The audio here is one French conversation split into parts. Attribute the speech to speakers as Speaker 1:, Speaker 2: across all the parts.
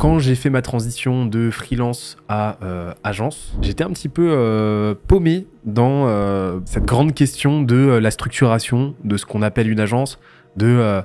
Speaker 1: Quand j'ai fait ma transition de freelance à euh, agence, j'étais un petit peu euh, paumé dans euh, cette grande question de la structuration de ce qu'on appelle une agence, de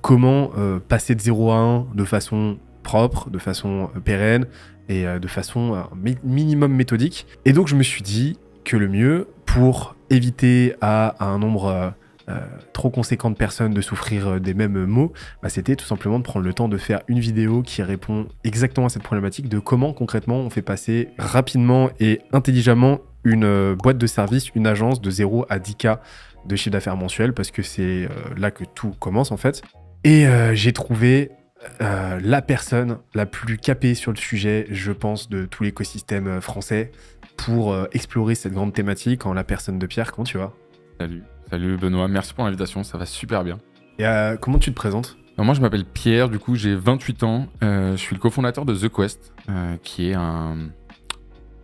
Speaker 1: comment passer de 0 à 1 de façon propre, de façon pérenne et de façon minimum méthodique. Et donc je me suis dit que le mieux pour éviter à un nombre euh, trop conséquente personne de souffrir euh, des mêmes maux, bah, c'était tout simplement de prendre le temps de faire une vidéo qui répond exactement à cette problématique de comment concrètement on fait passer rapidement et intelligemment une euh, boîte de service, une agence de 0 à 10K de chiffre d'affaires mensuel, parce que c'est là que tout commence en fait. Et j'ai trouvé la personne la plus capée sur le sujet, je pense, de tout l'écosystème français pour explorer cette grande thématique en la personne de Pierre, quand tu vois.
Speaker 2: Salut. Salut Benoît, merci pour l'invitation, ça va super bien. Et euh, comment tu te présentes Moi je m'appelle Pierre, du coup j'ai 28 ans, euh, je suis le cofondateur de The Quest, euh, qui est un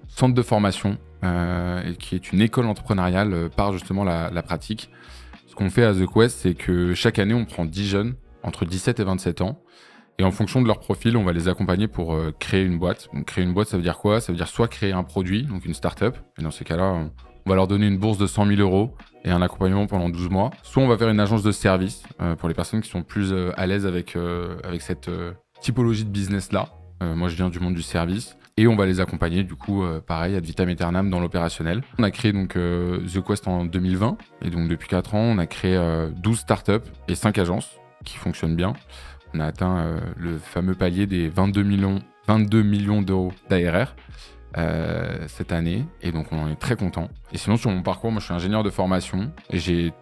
Speaker 2: centre de formation et qui est une école entrepreneuriale par justement la, pratique. Ce qu'on fait à The Quest, c'est que chaque année on prend 10 jeunes entre 17 et 27 ans. Et en fonction de leur profil, on va les accompagner pour créer une boîte. Donc, créer une boîte, ça veut dire quoi Ça veut dire soit créer un produit, donc une start-up, Et dans ces cas-là, on va leur donner une bourse de 100 000 euros et un accompagnement pendant 12 mois. Soit on va faire une agence de service euh, pour les personnes qui sont plus euh, à l'aise avec, euh, avec cette typologie de business-là. moi, je viens du monde du service. Et on va les accompagner, du coup, pareil, à vitam aeternam dans l'opérationnel. On a créé donc The Quest en 2020. Et donc, depuis 4 ans, on a créé 12 startups et 5 agences qui fonctionnent bien. On a atteint le fameux palier des 22 millions, 22 millions d'euros d'ARR. Euh, cette année. Et donc, on en est très content. Et sinon, sur mon parcours, moi, je suis ingénieur de formation. et J'ai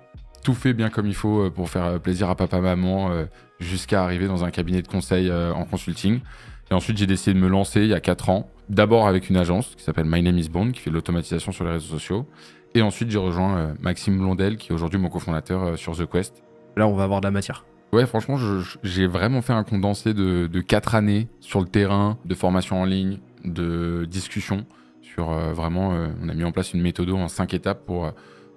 Speaker 2: tout fait bien comme il faut euh, pour faire euh, plaisir à papa, maman, jusqu'à arriver dans un cabinet de conseil en consulting. Et ensuite, j'ai décidé de me lancer il y a quatre ans, d'abord avec une agence qui s'appelle My Name is Bond, qui fait de l'automatisation sur les réseaux sociaux. Et ensuite, j'ai rejoint Maxime Blondel, qui est aujourd'hui mon cofondateur sur The Quest. Là, on va avoir de la matière. Ouais, franchement, j'ai vraiment fait un condensé de, de années sur le terrain, de formation en ligne, de discussion sur euh, vraiment, euh, on a mis en place une méthode en cinq étapes pour euh,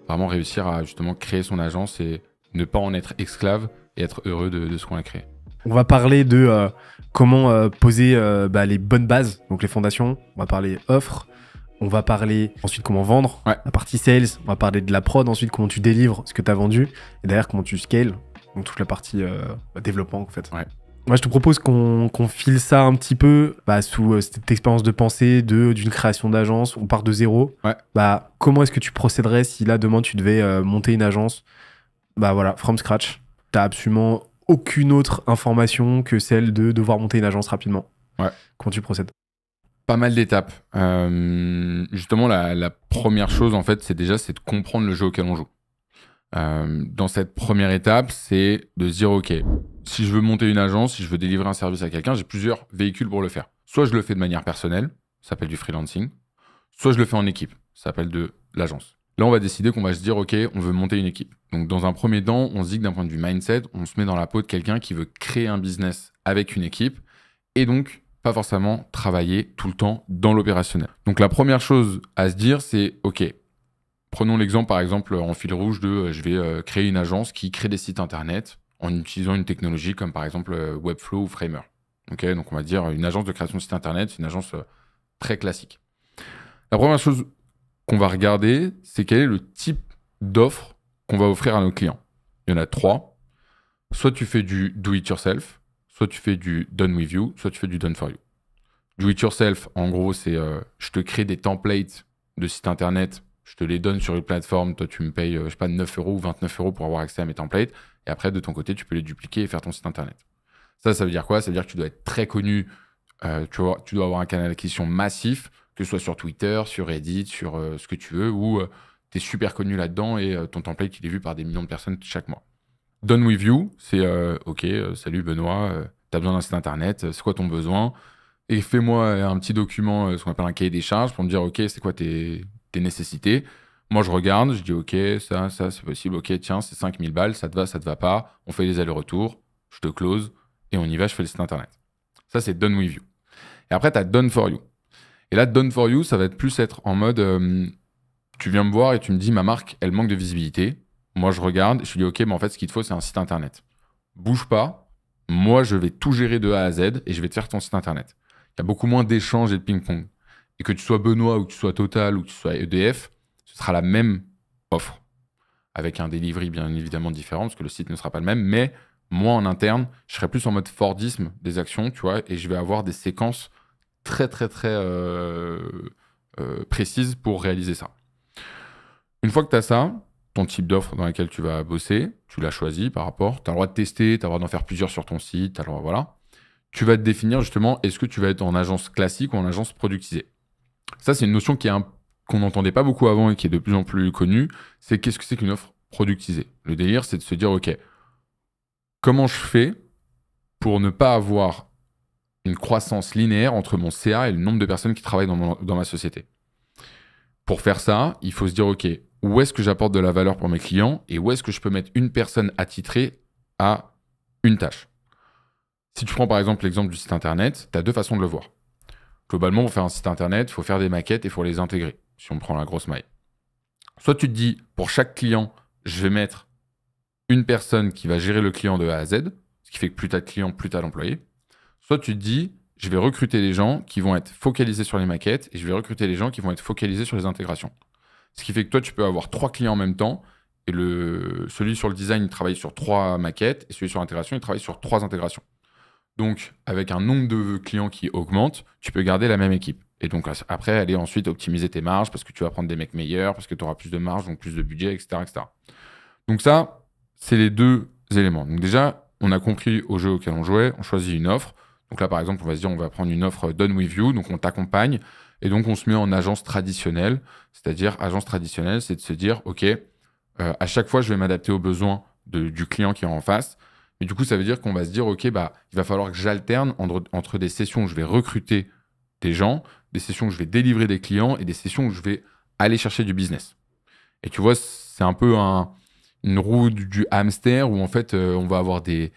Speaker 2: vraiment réussir à justement créer son agence et ne pas en être esclave et être heureux de, ce qu'on a créé.
Speaker 1: On va parler de comment poser bah, les bonnes bases, donc les fondations. On va parler offre. On va parler ensuite comment vendre, la partie sales. On va parler de la prod, ensuite comment tu délivres ce que tu as vendu. Et derrière, comment tu scales, donc toute la partie développement en fait. Moi, je te propose qu'on file ça un petit peu bah, sous euh, cette expérience de pensée d'une création d'agence. On part de zéro. Bah, comment est-ce que tu procéderais si là, demain, tu devais euh, monter une agence Bah voilà, from scratch. Tu n'as absolument aucune autre information que celle de devoir monter une agence rapidement. Ouais. Comment tu procèdes
Speaker 2: Pas mal d'étapes. Euh, justement, la, première chose, en fait, c'est déjà c'est de comprendre le jeu auquel on joue. dans cette première étape, c'est de se dire, OK, si je veux monter une agence, si je veux délivrer un service à quelqu'un, j'ai plusieurs véhicules pour le faire. Soit je le fais de manière personnelle, ça s'appelle du freelancing, soit je le fais en équipe, ça s'appelle de l'agence. Là, on va décider qu'on va se dire, OK, on veut monter une équipe. Donc, dans un premier temps, on se dit que d'un point de vue mindset, on se met dans la peau de quelqu'un qui veut créer un business avec une équipe et donc pas forcément travailler tout le temps dans l'opérationnel. Donc, la première chose à se dire, c'est OK, prenons l'exemple par exemple en fil rouge de euh, je vais euh, créer une agence qui crée des sites internet en utilisant une technologie comme par exemple euh, Webflow ou Framer. donc on va dire une agence de création de site internet, c'est une agence euh, très classique. La première chose qu'on va regarder, c'est quel est le type d'offre qu'on va offrir à nos clients. Il y en a trois. Soit tu fais du do it yourself, soit tu fais du done with you, soit tu fais du done for you. Do it yourself, en gros, c'est euh, je te crée des templates de site internet, je te les donne sur une plateforme, toi tu me payes, je sais pas, 9 euros ou 29 euros pour avoir accès à mes templates. Et après, de ton côté, tu peux les dupliquer et faire ton site internet. Ça, ça veut dire quoi Ça veut dire que tu dois être très connu. Euh, tu, dois, avoir un canal d'acquisition massif, que ce soit sur Twitter, sur Reddit, sur euh, ce que tu veux, où tu es euh, super connu là-dedans et ton template, il est vu par des millions de personnes chaque mois. Done with you, c'est OK, salut Benoît, tu as besoin d'un site internet, c'est quoi ton besoin Et fais-moi un petit document, ce qu'on appelle un cahier des charges, pour me dire OK, c'est quoi tes nécessités moi, je regarde, je dis OK, ça, ça, c'est possible. OK, tiens, c'est 5000 balles, ça te va, ça te va pas. On fait des allers-retours, je te close et on y va, je fais le site internet. Ça, c'est done with you. Et après, tu as done for you. Et là, done for you, ça va être plus être en mode euh, tu viens me voir et tu me dis ma marque, elle manque de visibilité. Moi, je regarde, je dis OK, mais en fait, ce qu'il te faut, c'est un site internet. Bouge pas. Moi, je vais tout gérer de A à Z et je vais te faire ton site internet. Il y a beaucoup moins d'échanges et de ping-pong. Et que tu sois Benoît ou que tu sois Total ou que tu sois EDF, sera la même offre, avec un delivery bien évidemment différent, parce que le site ne sera pas le même, mais moi en interne, je serai plus en mode Fordisme des actions, tu vois, et je vais avoir des séquences très très très euh, euh, précises pour réaliser ça. Une fois que tu as ça, ton type d'offre dans laquelle tu vas bosser, tu l'as choisi par rapport, tu as le droit de tester, tu as le droit d'en faire plusieurs sur ton site, tu as le droit, voilà. Tu vas te définir justement, est-ce que tu vas être en agence classique ou en agence productisée Ça, c'est une notion qui est un peu qu'on n'entendait pas beaucoup avant et qui est de plus en plus connu, c'est qu'est-ce que c'est qu'une offre productisée Le délire, c'est de se dire, OK, comment je fais pour ne pas avoir une croissance linéaire entre mon CA et le nombre de personnes qui travaillent dans, ma société Pour faire ça, il faut se dire, OK, où est-ce que j'apporte de la valeur pour mes clients et où est-ce que je peux mettre une personne attitrée à une tâche Si tu prends par exemple l'exemple du site Internet, tu as deux façons de le voir. Globalement, pour faire un site Internet, il faut faire des maquettes et il faut les intégrer si on prend la grosse maille. Soit tu te dis, pour chaque client, je vais mettre une personne qui va gérer le client de A à Z, ce qui fait que plus tu as de clients, plus tu as d'employés. Soit tu te dis, je vais recruter des gens qui vont être focalisés sur les maquettes et je vais recruter des gens qui vont être focalisés sur les intégrations. Ce qui fait que toi, tu peux avoir trois clients en même temps et le, celui sur le design, il travaille sur trois maquettes et celui sur l'intégration, il travaille sur trois intégrations. Donc, avec un nombre de clients qui augmente, tu peux garder la même équipe. Et donc après, aller ensuite optimiser tes marges parce que tu vas prendre des mecs meilleurs, parce que tu auras plus de marge, donc plus de budget, etc. etc. Donc ça, c'est les deux éléments. Donc déjà, on a compris au jeu auquel on jouait, on choisit une offre. Donc là, par exemple, on va se dire, on va prendre une offre euh, done with you, donc on t'accompagne, et donc on se met en agence traditionnelle. C'est-à-dire, agence traditionnelle, c'est de se dire, OK, euh, à chaque fois, je vais m'adapter aux besoins de, du client qui est en face. Et du coup, ça veut dire qu'on va se dire, OK, bah, il va falloir que j'alterne entre, entre des sessions où je vais recruter des gens des sessions où je vais délivrer des clients et des sessions où je vais aller chercher du business. Et tu vois, c'est un peu une roue du, hamster où en fait, euh, on va avoir des,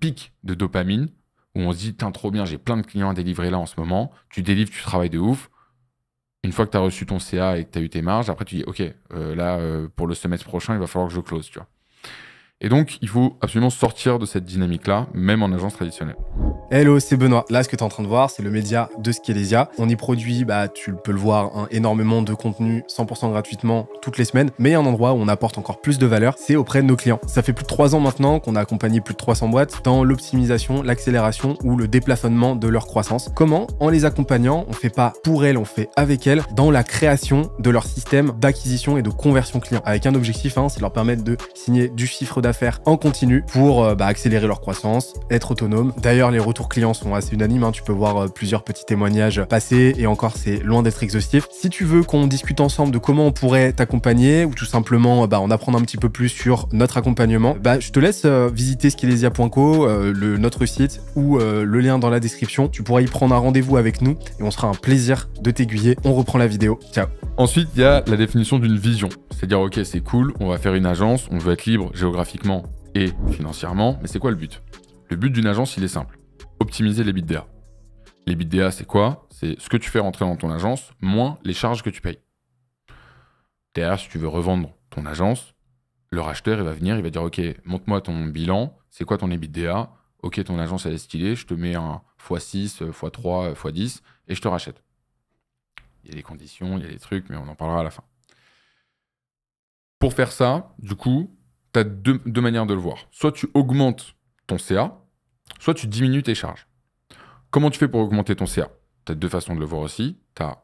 Speaker 2: pics de dopamine où on se dit, tiens, trop bien, j'ai plein de clients à délivrer là en ce moment. Tu délivres, tu travailles de ouf. Une fois que tu as reçu ton CA et que tu as eu tes marges, après tu dis, OK, euh, là, euh, pour le semestre prochain, il va falloir que je close, tu vois. Et donc, il faut absolument sortir de cette dynamique-là, même en agence traditionnelle.
Speaker 1: Hello, c'est Benoît. Là, ce que tu es en train de voir, c'est le média de Skelésia. On y produit, bah, tu peux le voir, hein, énormément de contenu 100% gratuitement toutes les semaines. Mais il y a un endroit où on apporte encore plus de valeur, c'est auprès de nos clients. Ça fait plus de 3 ans maintenant qu'on a accompagné plus de 300 boîtes dans l'optimisation, l'accélération ou le déplafonnement de leur croissance. Comment En les accompagnant, on ne fait pas pour elles, on fait avec elles dans la création de leur système d'acquisition et de conversion client. Avec un objectif, hein, c'est de leur permettre de signer du chiffre faire en continu pour euh, bah, accélérer leur croissance, être autonome. D'ailleurs, les retours clients sont assez unanimes. Hein. Tu peux voir euh, plusieurs petits témoignages passés et encore, c'est loin d'être exhaustif. Si tu veux qu'on discute ensemble de comment on pourrait t'accompagner ou tout simplement bah, en apprendre un petit peu plus sur notre accompagnement, bah, je te laisse euh, visiter skilésia.co, le, notre site ou le lien dans la description. Tu pourras y prendre un rendez-vous avec nous et on sera un plaisir de t'aiguiller. On reprend la vidéo. Ciao.
Speaker 2: Ensuite, il y a la définition d'une vision. C'est-à-dire, ok, c'est cool, on va faire une agence, on veut être libre géographiquement et financièrement, mais c'est quoi le but Le but d'une agence, il est simple. Optimiser les l'EBITDA. L'EBITDA, c'est quoi C'est ce que tu fais rentrer dans ton agence, moins les charges que tu payes. Derrière, si tu veux revendre ton agence, le racheteur, il va venir, il va dire, OK, monte-moi ton bilan, c'est quoi ton EBITDA Ok, ton agence, elle est stylée, je te mets un x6, x3, x10, et je te rachète. Il y a des conditions, il y a des trucs, mais on en parlera à la fin. Pour faire ça, du coup, tu deux, manières de le voir. Soit tu augmentes ton CA, soit tu diminues tes charges. Comment tu fais pour augmenter ton CA Tu as deux façons de le voir aussi. Tu as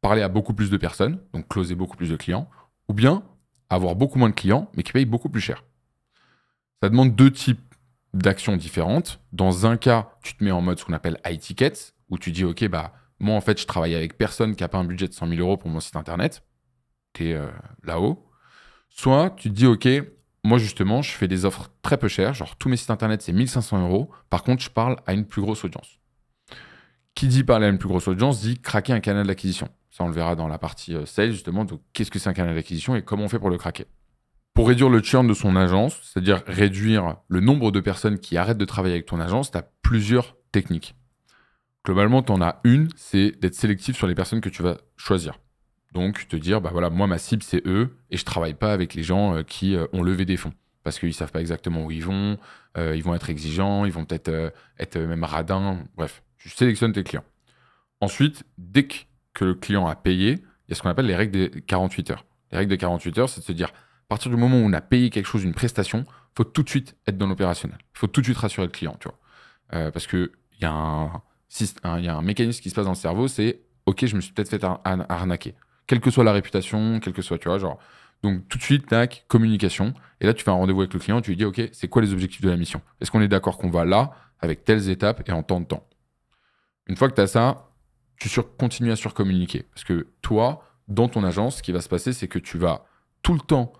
Speaker 2: parler à beaucoup plus de personnes, donc closer beaucoup plus de clients, ou bien avoir beaucoup moins de clients, mais qui payent beaucoup plus cher. Ça demande deux types d'actions différentes. Dans un cas, tu te mets en mode ce qu'on appelle high ticket, où tu dis, OK, bah, moi, en fait, je travaille avec personne qui n'a pas un budget de 100 000 euros pour mon site internet. Tu es euh, là-haut. Soit tu te dis, OK, moi, justement, je fais des offres très peu chères. Genre, tous mes sites internet, c'est 1500 euros. Par contre, je parle à une plus grosse audience. Qui dit parler à une plus grosse audience dit craquer un canal d'acquisition. Ça, on le verra dans la partie euh, sales, justement. Donc, qu'est-ce que c'est un canal d'acquisition et comment on fait pour le craquer Pour réduire le churn de son agence, c'est-à-dire réduire le nombre de personnes qui arrêtent de travailler avec ton agence, tu as plusieurs techniques. Globalement, tu en as une, c'est d'être sélectif sur les personnes que tu vas choisir. Donc, te dire, bah voilà, moi, ma cible, c'est eux, et je travaille pas avec les gens euh, qui euh, ont levé des fonds parce qu'ils savent pas exactement où ils vont, euh, ils vont être exigeants, ils vont peut-être être même radins. Bref, tu sélectionnes tes clients. Ensuite, dès que le client a payé, il y a ce qu'on appelle les règles des 48 heures. Les règles des 48 heures, c'est de se dire, à partir du moment où on a payé quelque chose, une prestation, faut tout de suite être dans l'opérationnel. Il faut tout de suite rassurer le client, tu vois. parce qu'il y, y, a un mécanisme qui se passe dans le cerveau, c'est, OK, je me suis peut-être fait arnaquer quelle que soit la réputation, quelle que soit, tu vois, genre. Donc tout de suite, tac, communication. Et là, tu fais un rendez-vous avec le client, tu lui dis, OK, c'est quoi les objectifs de la mission Est-ce qu'on est, d'accord qu'on va là, avec telles étapes et en temps de temps Une fois que tu as ça, tu sur continues à surcommuniquer. Parce que toi, dans ton agence, ce qui va se passer, c'est que tu vas tout le temps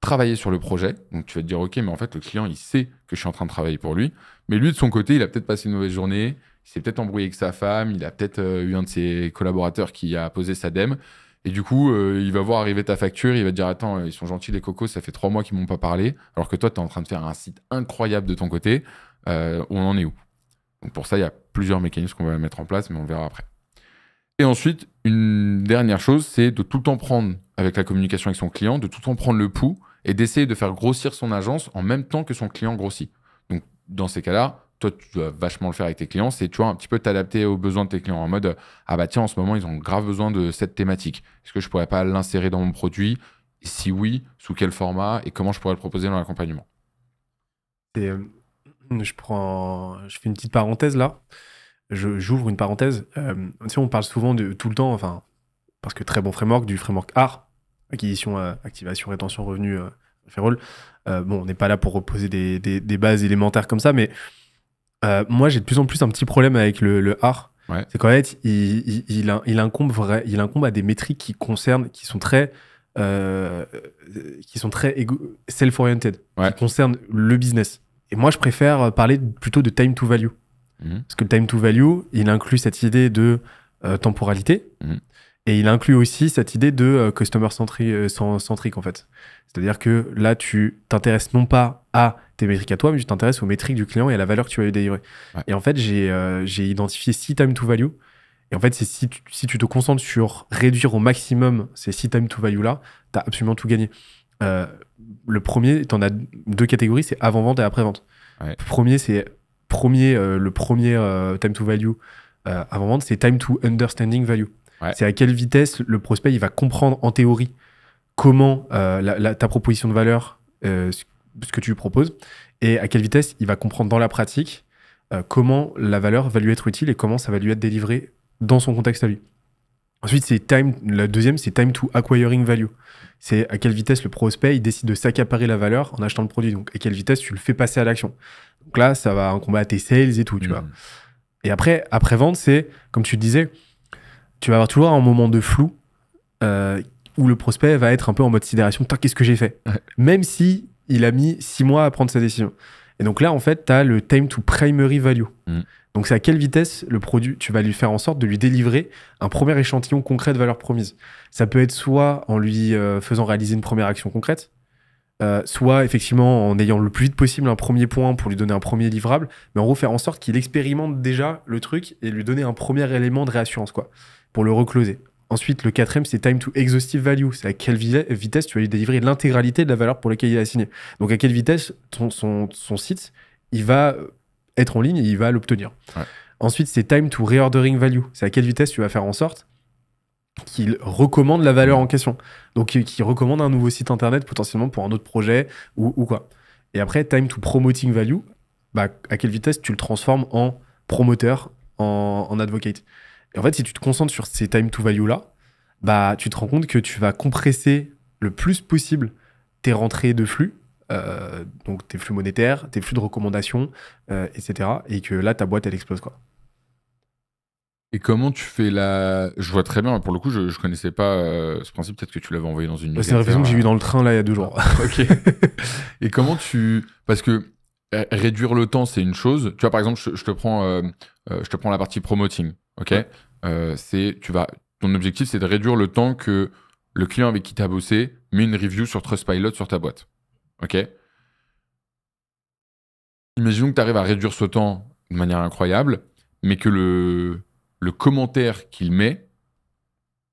Speaker 2: travailler sur le projet. Donc tu vas te dire, OK, mais en fait, le client, il sait que je suis en train de travailler pour lui. Mais lui, de son côté, il a peut-être passé une mauvaise journée, il s'est peut-être embrouillé avec sa femme, il a peut-être euh, eu un de ses collaborateurs qui a posé sa dème. Et du coup, euh, il va voir arriver ta facture, il va te dire Attends, euh, ils sont gentils les cocos, ça fait trois mois qu'ils m'ont pas parlé, alors que toi, tu es en train de faire un site incroyable de ton côté. Euh, on en est où Donc pour ça, il y a plusieurs mécanismes qu'on va mettre en place, mais on verra après. Et ensuite, une dernière chose, c'est de tout le temps prendre, avec la communication avec son client, de tout le temps prendre le pouls et d'essayer de faire grossir son agence en même temps que son client grossit. Donc dans ces cas-là, toi, tu dois vachement le faire avec tes clients, c'est tu vois, un petit peu t'adapter aux besoins de tes clients en mode Ah bah tiens, en ce moment, ils ont grave besoin de cette thématique. Est-ce que je pourrais pas l'insérer dans mon produit Si oui, sous quel format et comment je pourrais le proposer dans l'accompagnement
Speaker 1: euh, Je prends. Je fais une petite parenthèse là. J'ouvre une parenthèse. Euh, on parle souvent de tout le temps, enfin, parce que très bon framework, du framework ART, acquisition, euh, activation, rétention, revenu, referral. bon, on n'est pas là pour reposer des, des bases élémentaires comme ça, mais euh, moi, j'ai de plus en plus un petit problème avec le, art. C'est qu'en fait, il, il, incombe il à des métriques qui concernent, qui sont très, euh, qui sont très self-oriented, qui concernent le business. Et moi, je préfère parler plutôt de time to value. Mhm. Parce que le time to value, il inclut cette idée de euh, temporalité. Mhm. Et il inclut aussi cette idée de euh, customer euh, centrique, en fait. C'est-à-dire que là, tu t'intéresses non pas à tes métriques à toi, mais tu t'intéresses aux métriques du client et à la valeur que tu vas lui délivrer. Et en fait, euh, j'ai identifié six time to value. Et en fait, si, tu, te concentres sur réduire au maximum ces six time to value là, tu as absolument tout gagné. le premier, tu en as deux catégories, c'est avant-vente et après-vente. Premier, c'est premier, le premier time to value avant-vente, c'est time to understanding value. C'est à quelle vitesse le prospect il va comprendre en théorie comment euh, ta proposition de valeur, euh, ce que tu lui proposes, et à quelle vitesse il va comprendre dans la pratique euh, comment la valeur va lui être utile et comment ça va lui être délivré dans son contexte à lui. Ensuite, c'est time. La deuxième, c'est time to acquiring value. C'est à quelle vitesse le prospect il décide de s'accaparer la valeur en achetant le produit. Donc, à quelle vitesse tu le fais passer à l'action. Donc là, ça va en combat à tes sales et tout, tu hmm. vois. Et après, après vente, c'est comme tu disais, tu vas avoir toujours un moment de flou euh, où le prospect va être un peu en mode sidération, qu'est-ce que j'ai fait Même si il a mis six mois à prendre sa décision. Et donc là, en fait, tu as le time to primary value. Mm. Donc c'est à quelle vitesse le produit, tu vas lui faire en sorte de lui délivrer un premier échantillon concret de valeur promise. Ça peut être soit en lui euh, faisant réaliser une première action concrète, euh, soit effectivement en ayant le plus vite possible un premier point pour lui donner un premier livrable, mais en gros faire en sorte qu'il expérimente déjà le truc et lui donner un premier élément de réassurance. quoi pour le recloser. Ensuite, le quatrième, c'est time to exhaustive value. C'est à quelle vitesse tu vas lui délivrer l'intégralité de la valeur pour laquelle il est assigné. Donc, à quelle vitesse son, site, il va euh, être en ligne et il va l'obtenir. Ensuite, c'est time to reordering value. C'est à quelle vitesse tu vas faire en sorte qu'il recommande la valeur en question. Donc, qu'il recommande un nouveau site internet potentiellement pour un autre projet ou, quoi. Et après, time to promoting value. Bah, à quelle vitesse tu le transformes en promoteur, en advocate en fait, si tu te concentres sur ces time to value là, bah tu te rends compte que tu vas compresser le plus possible tes rentrées de flux, euh, donc tes flux monétaires, tes flux de recommandations, euh, etc. Et que là, ta boîte, elle explose quoi.
Speaker 2: Et comment tu fais la. Je vois très bien, pour le coup, je ne connaissais pas euh, ce principe, peut-être que tu l'avais envoyé dans une. c'est une que j'ai eu dans le train, là, il y a deux jours. Ah, ok. Et comment tu. Parce que réduire le temps, c'est une chose. Tu vois, par exemple, je, te, prends, je te prends la partie promoting. Ok euh, C'est tu vas ton objectif c'est de réduire le temps que le client avec qui tu as bossé met une review sur Trustpilot sur ta boîte. Ok Imaginons que tu arrives à réduire ce temps de manière incroyable, mais que le, le commentaire qu'il met,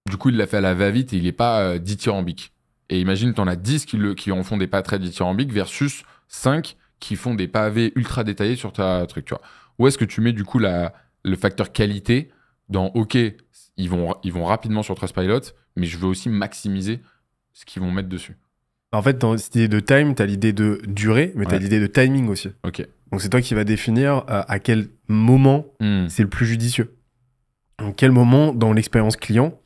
Speaker 2: du coup, il l'a fait à la va-vite et il n'est pas euh, dithyrambique. Et imagine, tu en as 10 qui, le, qui en font des pas très dithyrambiques versus 5 qui font des pavés ultra détaillés sur ta truc, Où est-ce que tu mets du coup la, le facteur qualité dans OK, ils vont, ils vont rapidement sur Trustpilot, mais je veux aussi maximiser ce qu'ils vont mettre dessus.
Speaker 1: Bah, en fait, dans cette idée de time, tu as l'idée de durée, mais tu as l'idée de timing aussi. Ok. Donc c'est toi qui vas définir euh, à, quel moment hmm. c'est le plus judicieux. à quel moment dans l'expérience client,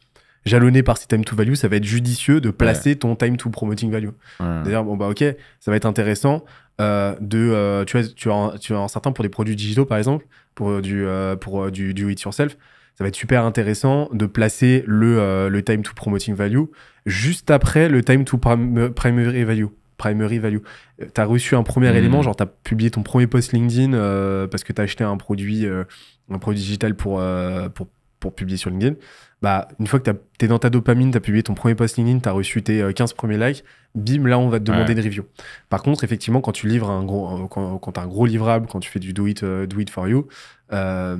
Speaker 1: jalonné par ces time to value, ça va être judicieux de placer ton time to promoting value. D'ailleurs, bon bah ok, ça va être intéressant euh, de, euh, tu vois, tu as, tu as un certain pour des produits digitaux par exemple, pour euh, du, euh, pour euh, du, it yourself, ça va être super intéressant de placer le, le time to promoting value juste après le time to primary value. Primary value. Tu as reçu un premier mhm. élément, genre tu as publié ton premier post LinkedIn parce que tu as acheté un produit, un produit digital pour, pour, pour publier sur LinkedIn. Bah, une fois que tu es dans ta dopamine, tu as publié ton premier post LinkedIn, tu as reçu tes 15 euh, premiers likes, bim, là, on va te demander de review. Par contre, effectivement, quand tu livres un gros, euh, quand, as un gros livrable, quand tu fais du do it, euh, for you, enfin,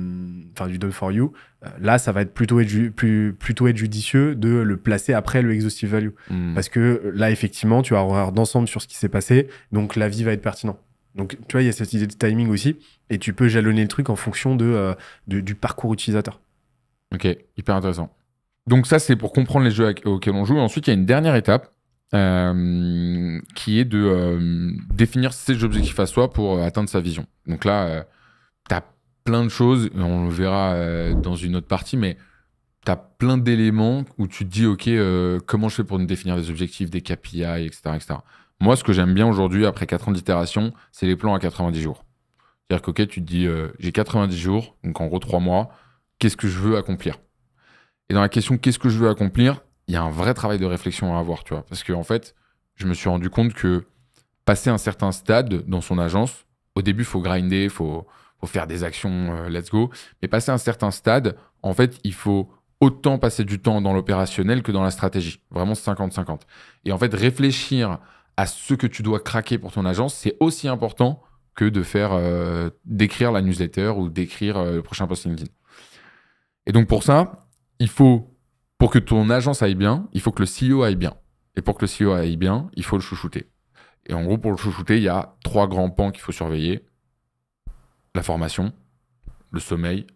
Speaker 1: du done for you, là, ça va être plutôt, être plus, plutôt être judicieux de le placer après le exhaustive value. Hmm. Parce que là, effectivement, tu as un d'ensemble sur ce qui s'est passé, donc la vie va être pertinent. Donc, tu vois, il y a cette idée de timing aussi, et tu peux jalonner le truc en fonction de du parcours
Speaker 2: utilisateur. Ok, hyper intéressant. Donc ça, c'est pour comprendre les jeux auxquels on joue. ensuite, il y a une dernière étape euh, qui est de euh, définir ses objectifs à soi pour euh, atteindre sa vision. Donc là, tu as plein de choses, on le verra dans une autre partie, mais tu as plein d'éléments où tu te dis, OK, comment je fais pour définir des objectifs, des KPI, etc. Moi, ce que j'aime bien aujourd'hui, après 4 ans d'itération, c'est les plans à 90 jours. C'est-à-dire que, OK, tu te dis, j'ai 90 jours, donc en gros 3 mois qu'est-ce que je veux accomplir Et dans la question qu'est-ce que je veux accomplir, il y a un vrai travail de réflexion à avoir, tu vois. Parce que en fait, je me suis rendu compte que passer un certain stade dans son agence, au début, il faut grinder, il faut, faire des actions, euh, let's go. Mais passer un certain stade, en fait, il faut autant passer du temps dans l'opérationnel que dans la stratégie. Vraiment 50-50. Et en fait, réfléchir à ce que tu dois craquer pour ton agence, c'est aussi important que de faire euh, d'écrire la newsletter ou d'écrire euh, le prochain post LinkedIn. Et donc pour ça, il faut, pour que ton agence aille bien, il faut que le CEO aille bien. Et pour que le CEO aille bien, il faut le chouchouter. Et en gros, pour le chouchouter, il y a trois grands pans qu'il faut surveiller. La formation, le sommeil,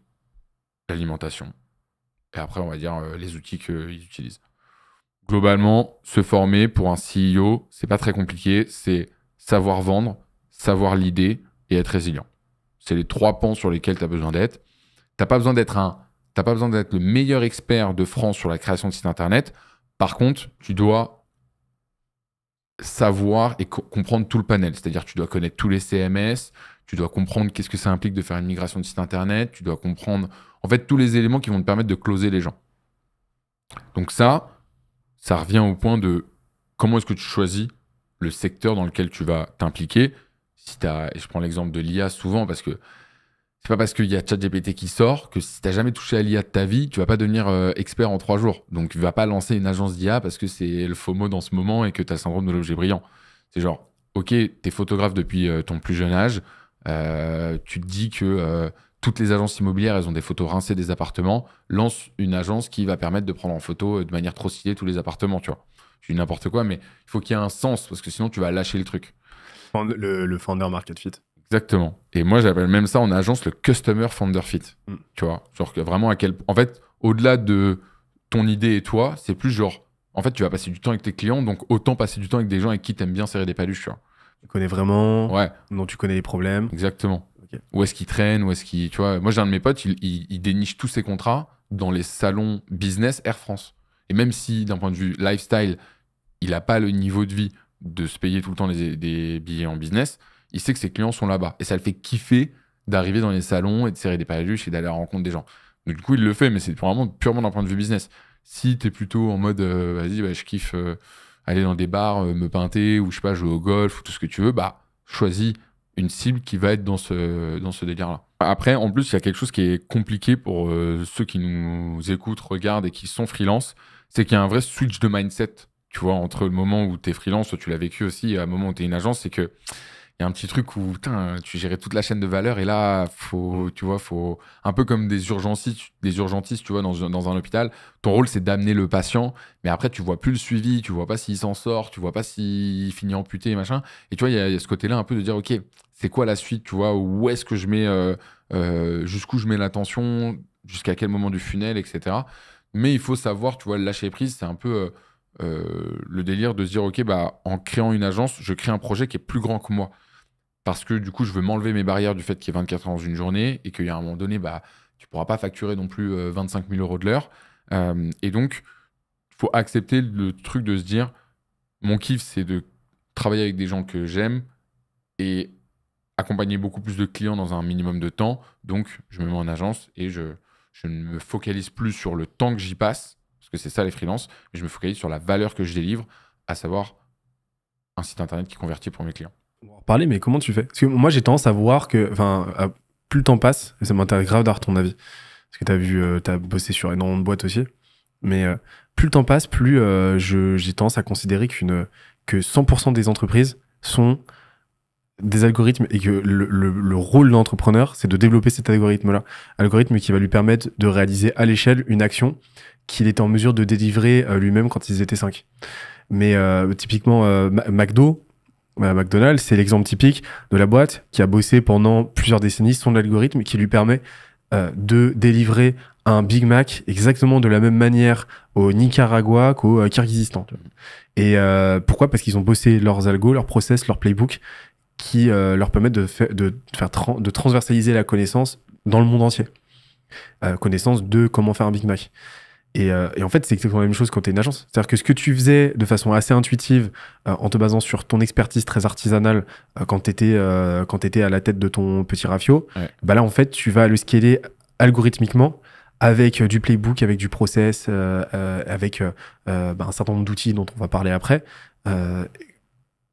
Speaker 2: l'alimentation. Et après, on va dire euh, les outils qu'ils utilisent. Globalement, se former pour un CEO, c'est pas très compliqué. C'est savoir vendre, savoir l'idée et être résilient. C'est les trois pans sur lesquels tu as besoin d'être. Tu pas besoin d'être un T'as pas besoin d'être le meilleur expert de France sur la création de sites internet. Par contre, tu dois savoir et comprendre tout le panel. C'est-à-dire, tu dois connaître tous les CMS, tu dois comprendre qu'est-ce que ça implique de faire une migration de site internet, tu dois comprendre, en fait, tous les éléments qui vont te permettre de closer les gens. Donc ça, ça revient au point de comment est-ce que tu choisis le secteur dans lequel tu vas t'impliquer. Si je prends l'exemple de l'IA souvent parce que c'est pas parce qu'il y a ChatGPT qui sort que si tu t'as jamais touché à l'IA de ta vie, tu vas pas devenir euh, expert en trois jours. Donc tu vas pas lancer une agence d'IA parce que c'est le faux mot dans ce moment et que t'as le syndrome de l'objet brillant. C'est genre, ok, tu es photographe depuis euh, ton plus jeune âge, euh, tu te dis que toutes les agences immobilières, elles ont des photos rincées des appartements, lance une agence qui va permettre de prendre en photo de manière trop stylée tous les appartements, tu vois. dis n'importe quoi, mais il faut qu'il y ait un sens parce que sinon tu vas lâcher le truc. Le, le founder market fit. Exactement. Et moi, j'appelle même ça en agence le customer founder fit. Mm. Tu vois, genre vraiment à quel. En fait, au-delà de ton idée et toi, c'est plus genre. En fait, tu vas passer du temps avec tes clients, donc autant passer du temps avec des gens avec qui t'aimes bien serrer des paluches, tu vois. Tu connais vraiment. Ouais. Dont tu connais les problèmes. Exactement. Où est-ce qu'ils traînent, où est-ce qu'ils. Tu vois, moi, j'ai un de mes potes, il, déniche tous ses contrats dans les salons business Air France. Et même si, d'un point de vue lifestyle, il n'a pas le niveau de vie de se payer tout le temps des billets en business, il sait que ses clients sont là-bas. Et ça le fait kiffer d'arriver dans les salons et de serrer des paluches et d'aller à rencontre des gens. Donc, du coup, il le fait, mais c'est vraiment purement d'un point de vue business. Si tu es plutôt en mode, euh, vas-y, bah, je kiffe euh, aller dans des bars, euh, me peinter, ou je sais pas, jouer au golf, ou tout ce que tu veux, bah, choisis une cible qui va être dans ce, dans ce délire-là. Après, en plus, il y a quelque chose qui est compliqué pour ceux qui nous écoutent, regardent et qui sont freelance, c'est qu'il y a un vrai switch de mindset, tu vois, entre le moment où tu es freelance, tu l'as vécu aussi, et un moment où tu es une agence, c'est que il y a un petit truc où tu gérais toute la chaîne de valeur et là faut mm. tu vois faut un peu comme des urgentistes des urgentistes tu vois dans, un hôpital ton rôle c'est d'amener le patient mais après tu vois plus le suivi tu vois pas s'il s'en sort tu vois pas s'il finit amputé machin et tu vois il y, a ce côté là un peu de dire ok c'est quoi la suite tu vois où est-ce que je mets euh, euh, jusqu'où je mets l'attention jusqu'à quel moment du funnel etc mais il faut savoir tu vois lâcher prise c'est un peu euh, le délire de se dire ok bah en créant une agence je crée un projet qui est plus grand que moi parce que du coup, je veux m'enlever mes barrières du fait qu'il y ait 24 heures dans une journée et qu'il y a un moment donné, bah, tu ne pourras pas facturer non plus 25 euh, 000 euros de l'heure. Euh, et donc, il faut accepter le truc de se dire mon kiff, c'est de travailler avec des gens que j'aime et accompagner beaucoup plus de clients dans un minimum de temps. Donc, je me mets en agence et je, je ne me focalise plus sur le temps que j'y passe, parce que c'est ça les freelances, mais je me focalise sur la valeur que je délivre, à savoir un site internet qui convertit pour mes clients
Speaker 1: on va en parler, mais comment tu fais Parce que moi, j'ai tendance à voir que, enfin, plus le temps passe, et ça m'intéresse grave d'avoir ton avis. Parce que tu as vu, euh, tu bossé sur énormément de boîtes aussi. Mais euh, plus le temps passe, plus euh, j'ai tendance à considérer qu'une que 100% des entreprises sont des algorithmes et que le, rôle de l'entrepreneur, c'est de développer cet algorithme-là. Algorithme qui va lui permettre de réaliser à l'échelle une action qu'il était en mesure de délivrer lui-même quand ils étaient 5. Mais typiquement, McDo, bah, McDonald's, c'est l'exemple typique de la boîte qui a bossé pendant plusieurs décennies son algorithme qui lui permet euh, de délivrer un Big Mac exactement de la même manière au Nicaragua qu'au euh, Et euh, pourquoi Parce qu'ils ont bossé leurs algos, leurs process, leurs playbook qui euh, leur permettent de, faire de transversaliser la connaissance dans le monde entier. connaissance de comment faire un Big Mac. Euh, et, en fait, c'est exactement la même chose quand tu es une agence. C'est-à-dire que ce que tu faisais de façon assez intuitive, euh, en te basant sur ton expertise très artisanale, euh, quand tu étais, étais, à la tête de ton petit rafio, bah là, en fait, tu vas le scaler algorithmiquement avec du playbook, avec du process, avec bah, un certain nombre d'outils dont on va parler après,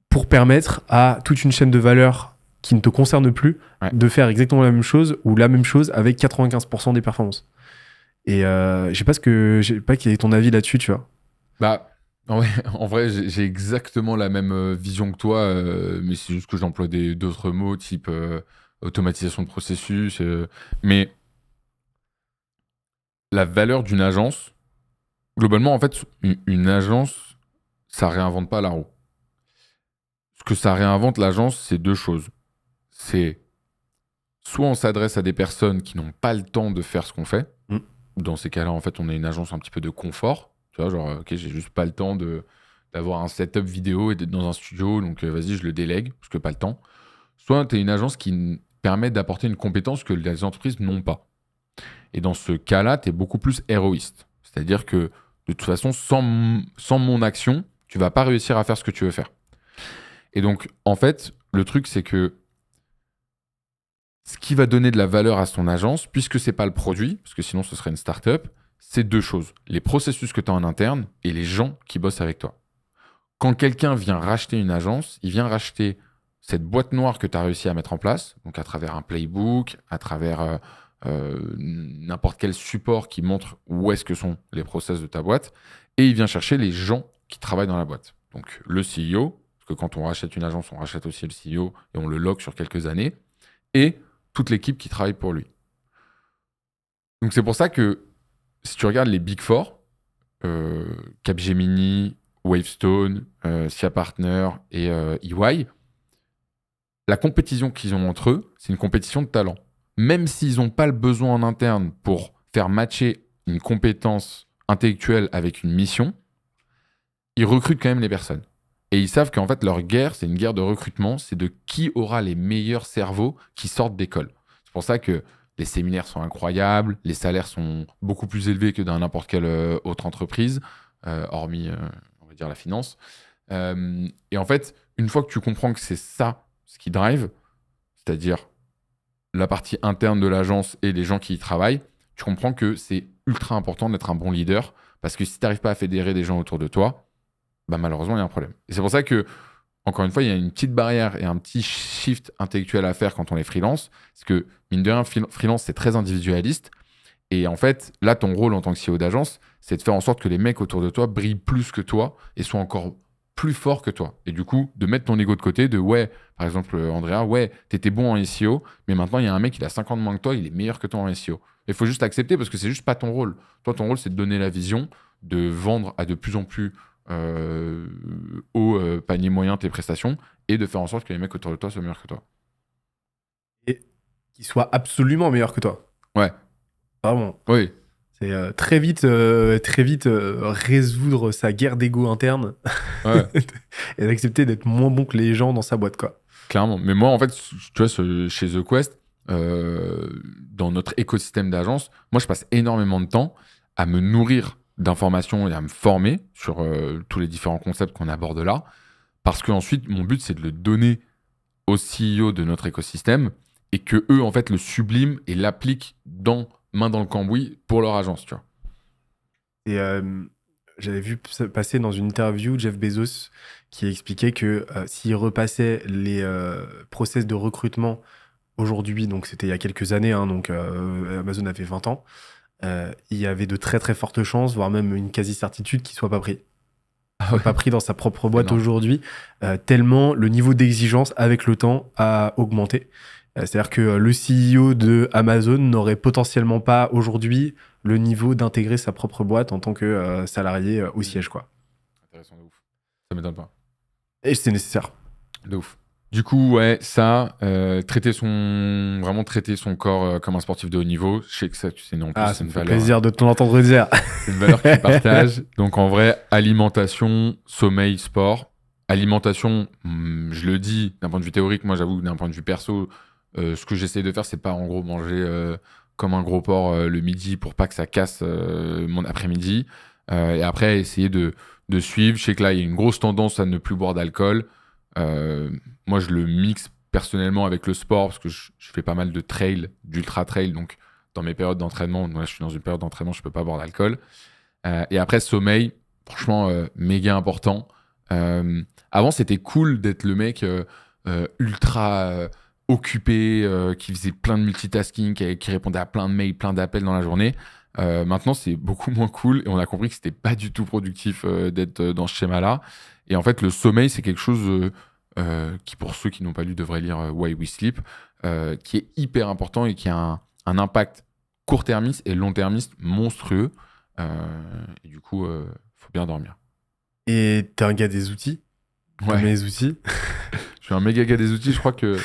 Speaker 1: pour permettre à toute une chaîne de valeur qui ne te concerne plus de faire exactement la même chose ou la même chose avec 95% des performances. Et euh, je sais pas ce que, je sais pas quel est ton avis là-dessus, tu vois.
Speaker 2: Bah, en vrai, j'ai exactement la même euh, vision que toi, euh, mais c'est juste que j'emploie d'autres mots, type euh, automatisation de processus. mais la valeur d'une agence, globalement, en fait, une, agence, ça réinvente pas la roue. Ce que ça réinvente l'agence, c'est deux choses. C'est soit on s'adresse à des personnes qui n'ont pas le temps de faire ce qu'on fait, mm dans ces cas-là, en fait, on est une agence un petit peu de confort. Tu vois, genre, ok, j'ai juste pas le temps de d'avoir un setup vidéo et d'être dans un studio, donc euh, vas-y, je le délègue, parce que pas le temps. Soit tu es une agence qui permet d'apporter une compétence que les entreprises n'ont pas. Et dans ce cas-là, tu es beaucoup plus héroïste. C'est-à-dire que de toute façon, sans, sans mon action, tu vas pas réussir à faire ce que tu veux faire. Et donc, en fait, le truc, c'est que ce qui va donner de la valeur à son agence, puisque c'est pas le produit, parce que sinon ce serait une startup, c'est deux choses. Les processus que tu as en interne et les gens qui bossent avec toi. Quand quelqu'un vient racheter une agence, il vient racheter cette boîte noire que tu as réussi à mettre en place, donc à travers un playbook, à travers euh, euh, n'importe quel support qui montre où est-ce que sont les process de ta boîte, et il vient chercher les gens qui travaillent dans la boîte. Donc le CEO, parce que quand on rachète une agence, on rachète aussi le CEO et on le lock sur quelques années, et toute l'équipe qui travaille pour lui. Donc c'est pour ça que si tu regardes les Big Four, euh, Capgemini, Wavestone, euh, SIA Partner et EY, euh, e la compétition qu'ils ont entre eux, c'est une compétition de talent. Même s'ils n'ont pas le besoin en interne pour faire matcher une compétence intellectuelle avec une mission, ils recrutent quand même les personnes. Et ils savent qu'en fait, leur guerre, c'est une guerre de recrutement, c'est de qui aura les meilleurs cerveaux qui sortent d'école. C'est pour ça que les séminaires sont incroyables, les salaires sont beaucoup plus élevés que dans n'importe quelle euh, autre entreprise, euh, hormis, euh, on va dire, la finance. et en fait, une fois que tu comprends que c'est ça ce qui drive, c'est-à-dire la partie interne de l'agence et les gens qui y travaillent, tu comprends que c'est ultra important d'être un bon leader, parce que si tu n'arrives pas à fédérer des gens autour de toi, bah, malheureusement, il y a un problème. Et c'est pour ça que, encore une fois, il y a une petite barrière et un petit shift intellectuel à faire quand on est freelance. Parce que, mine de rien, freelance, c'est très individualiste. Et en fait, là, ton rôle en tant que CEO d'agence, c'est de faire en sorte que les mecs autour de toi brillent plus que toi et soient encore plus forts que toi. Et du coup, de mettre ton ego de côté, de ouais, par exemple, Andrea, ouais, t'étais bon en SEO, mais maintenant, il y a un mec, il a 50 moins que toi, il est meilleur que toi en SEO. Il faut juste accepter parce que c'est juste pas ton rôle. Toi, ton rôle, c'est de donner la vision, de vendre à de plus en plus euh, au euh, panier moyen tes prestations et de faire en sorte que les mecs autour de toi soient meilleurs que toi.
Speaker 1: Et qu'ils soient absolument meilleurs que toi. Ouais. Vraiment. Oui. C'est euh, très vite, très vite résoudre sa guerre d'ego interne ouais. et d'accepter d'être moins bon que les gens dans sa boîte, quoi.
Speaker 2: Clairement. Mais moi, en fait, tu vois, chez The Quest, dans notre écosystème d'agence, moi, je passe énormément de temps à me nourrir d'informations et à me former sur euh, tous les différents concepts qu'on aborde là. Parce que ensuite, mon but, c'est de le donner aux CEO de notre écosystème et que eux, en fait, le subliment et l'appliquent dans, main dans le cambouis pour leur agence, tu vois.
Speaker 1: Et euh, j'avais vu passer dans une interview Jeff Bezos qui expliquait que euh, s'il repassait les process de recrutement aujourd'hui, donc c'était il y a quelques années, hein, donc Amazon avait 20 ans, euh, il y avait de très très fortes chances, voire même une quasi-certitude qu'il ne soit pas pris. Ah pas pris dans sa propre boîte aujourd'hui, euh, tellement le niveau d'exigence avec le temps a augmenté. Euh, c'est-à-dire que le CEO de Amazon n'aurait potentiellement pas aujourd'hui le niveau d'intégrer sa propre boîte en tant que salarié au mmh. siège. Quoi. Intéressant
Speaker 2: de ouf. Ça m'étonne pas. Et c'est nécessaire. De ouf. Du coup, ouais, ça, euh, traiter son, vraiment traiter son corps euh, comme un sportif de haut niveau, je sais que ça, tu sais non plus, ah, c'est une valeur. plaisir
Speaker 1: de te dire. c'est une valeur qu'il partage.
Speaker 2: Donc en vrai, alimentation, sommeil, sport. Alimentation, hmm, je le dis d'un point de vue théorique, moi j'avoue d'un point de vue perso, euh, ce que j'essaie de faire, c'est pas en gros manger comme un gros porc le midi pour pas que ça casse mon après-midi. et après, essayer de, de suivre. Je sais que là, il y a une grosse tendance à ne plus boire d'alcool. Euh, moi, je le mixe personnellement avec le sport parce que je, fais pas mal de trail, d'ultra trail. Donc, dans mes périodes d'entraînement, moi je suis dans une période d'entraînement, je peux pas boire d'alcool. Euh, et après, sommeil, franchement, euh, méga important. avant, c'était cool d'être le mec ultra occupé, qui faisait plein de multitasking, qui, répondait à plein de mails, plein d'appels dans la journée. maintenant, c'est beaucoup moins cool et on a compris que c'était pas du tout productif d'être dans ce schéma-là. Et en fait, le sommeil, c'est quelque chose euh, euh, qui, pour ceux qui n'ont pas lu, devraient lire euh, Why We Sleep, qui est hyper important et qui a un, impact court-termiste et long-termiste monstrueux. et du coup, il faut bien dormir. Et t'es un gars des outils Ouais. Mes outils Je suis un méga gars des outils, je crois que.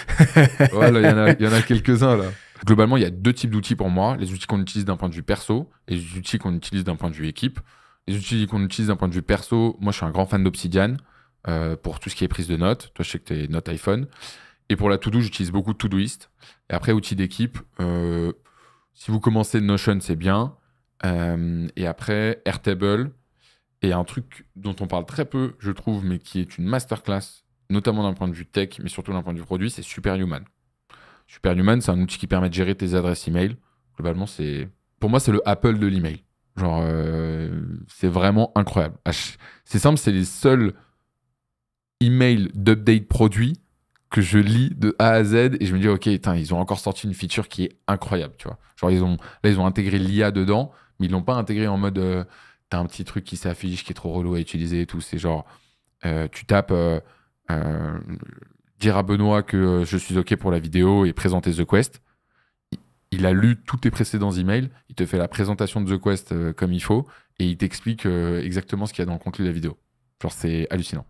Speaker 2: Voilà, il y en a quelques-uns là. Globalement, il y a deux types d'outils pour moi les outils qu'on utilise d'un point de vue perso et les outils qu'on utilise d'un point de vue équipe les outils qu'on utilise d'un point de vue perso, moi je suis un grand fan d'Obsidian euh, pour tout ce qui est prise de notes. Toi, je sais que tu es note iPhone. Et pour la to-do, j'utilise beaucoup Todoist. Et après, outils d'équipe, euh, si vous commencez Notion, c'est bien. Euh, et après, Airtable. Et un truc dont on parle très peu, je trouve, mais qui est une masterclass, notamment d'un point de vue tech, mais surtout d'un point de vue produit, c'est Superhuman. Superhuman, c'est un outil qui permet de gérer tes adresses email. Globalement, c'est pour moi, c'est le Apple de l'email. Genre, euh, c'est vraiment incroyable. C'est simple, c'est les seuls emails d'update produit que je lis de A à Z et je me dis, ok, ils ont encore sorti une feature qui est incroyable, tu vois. Genre, ils ont, là, ils ont intégré l'IA dedans, mais ils ne l'ont pas intégré en mode, euh, t'as un petit truc qui s'affiche, qui est trop relou à utiliser et tout. C'est genre, euh, tu tapes dire à Benoît que je suis ok pour la vidéo et présenter The Quest il a lu tous tes précédents emails, il te fait la présentation de The Quest euh, comme il faut, et il t'explique euh, exactement ce qu'il y a dans le contenu de la vidéo. Genre, c'est hallucinant.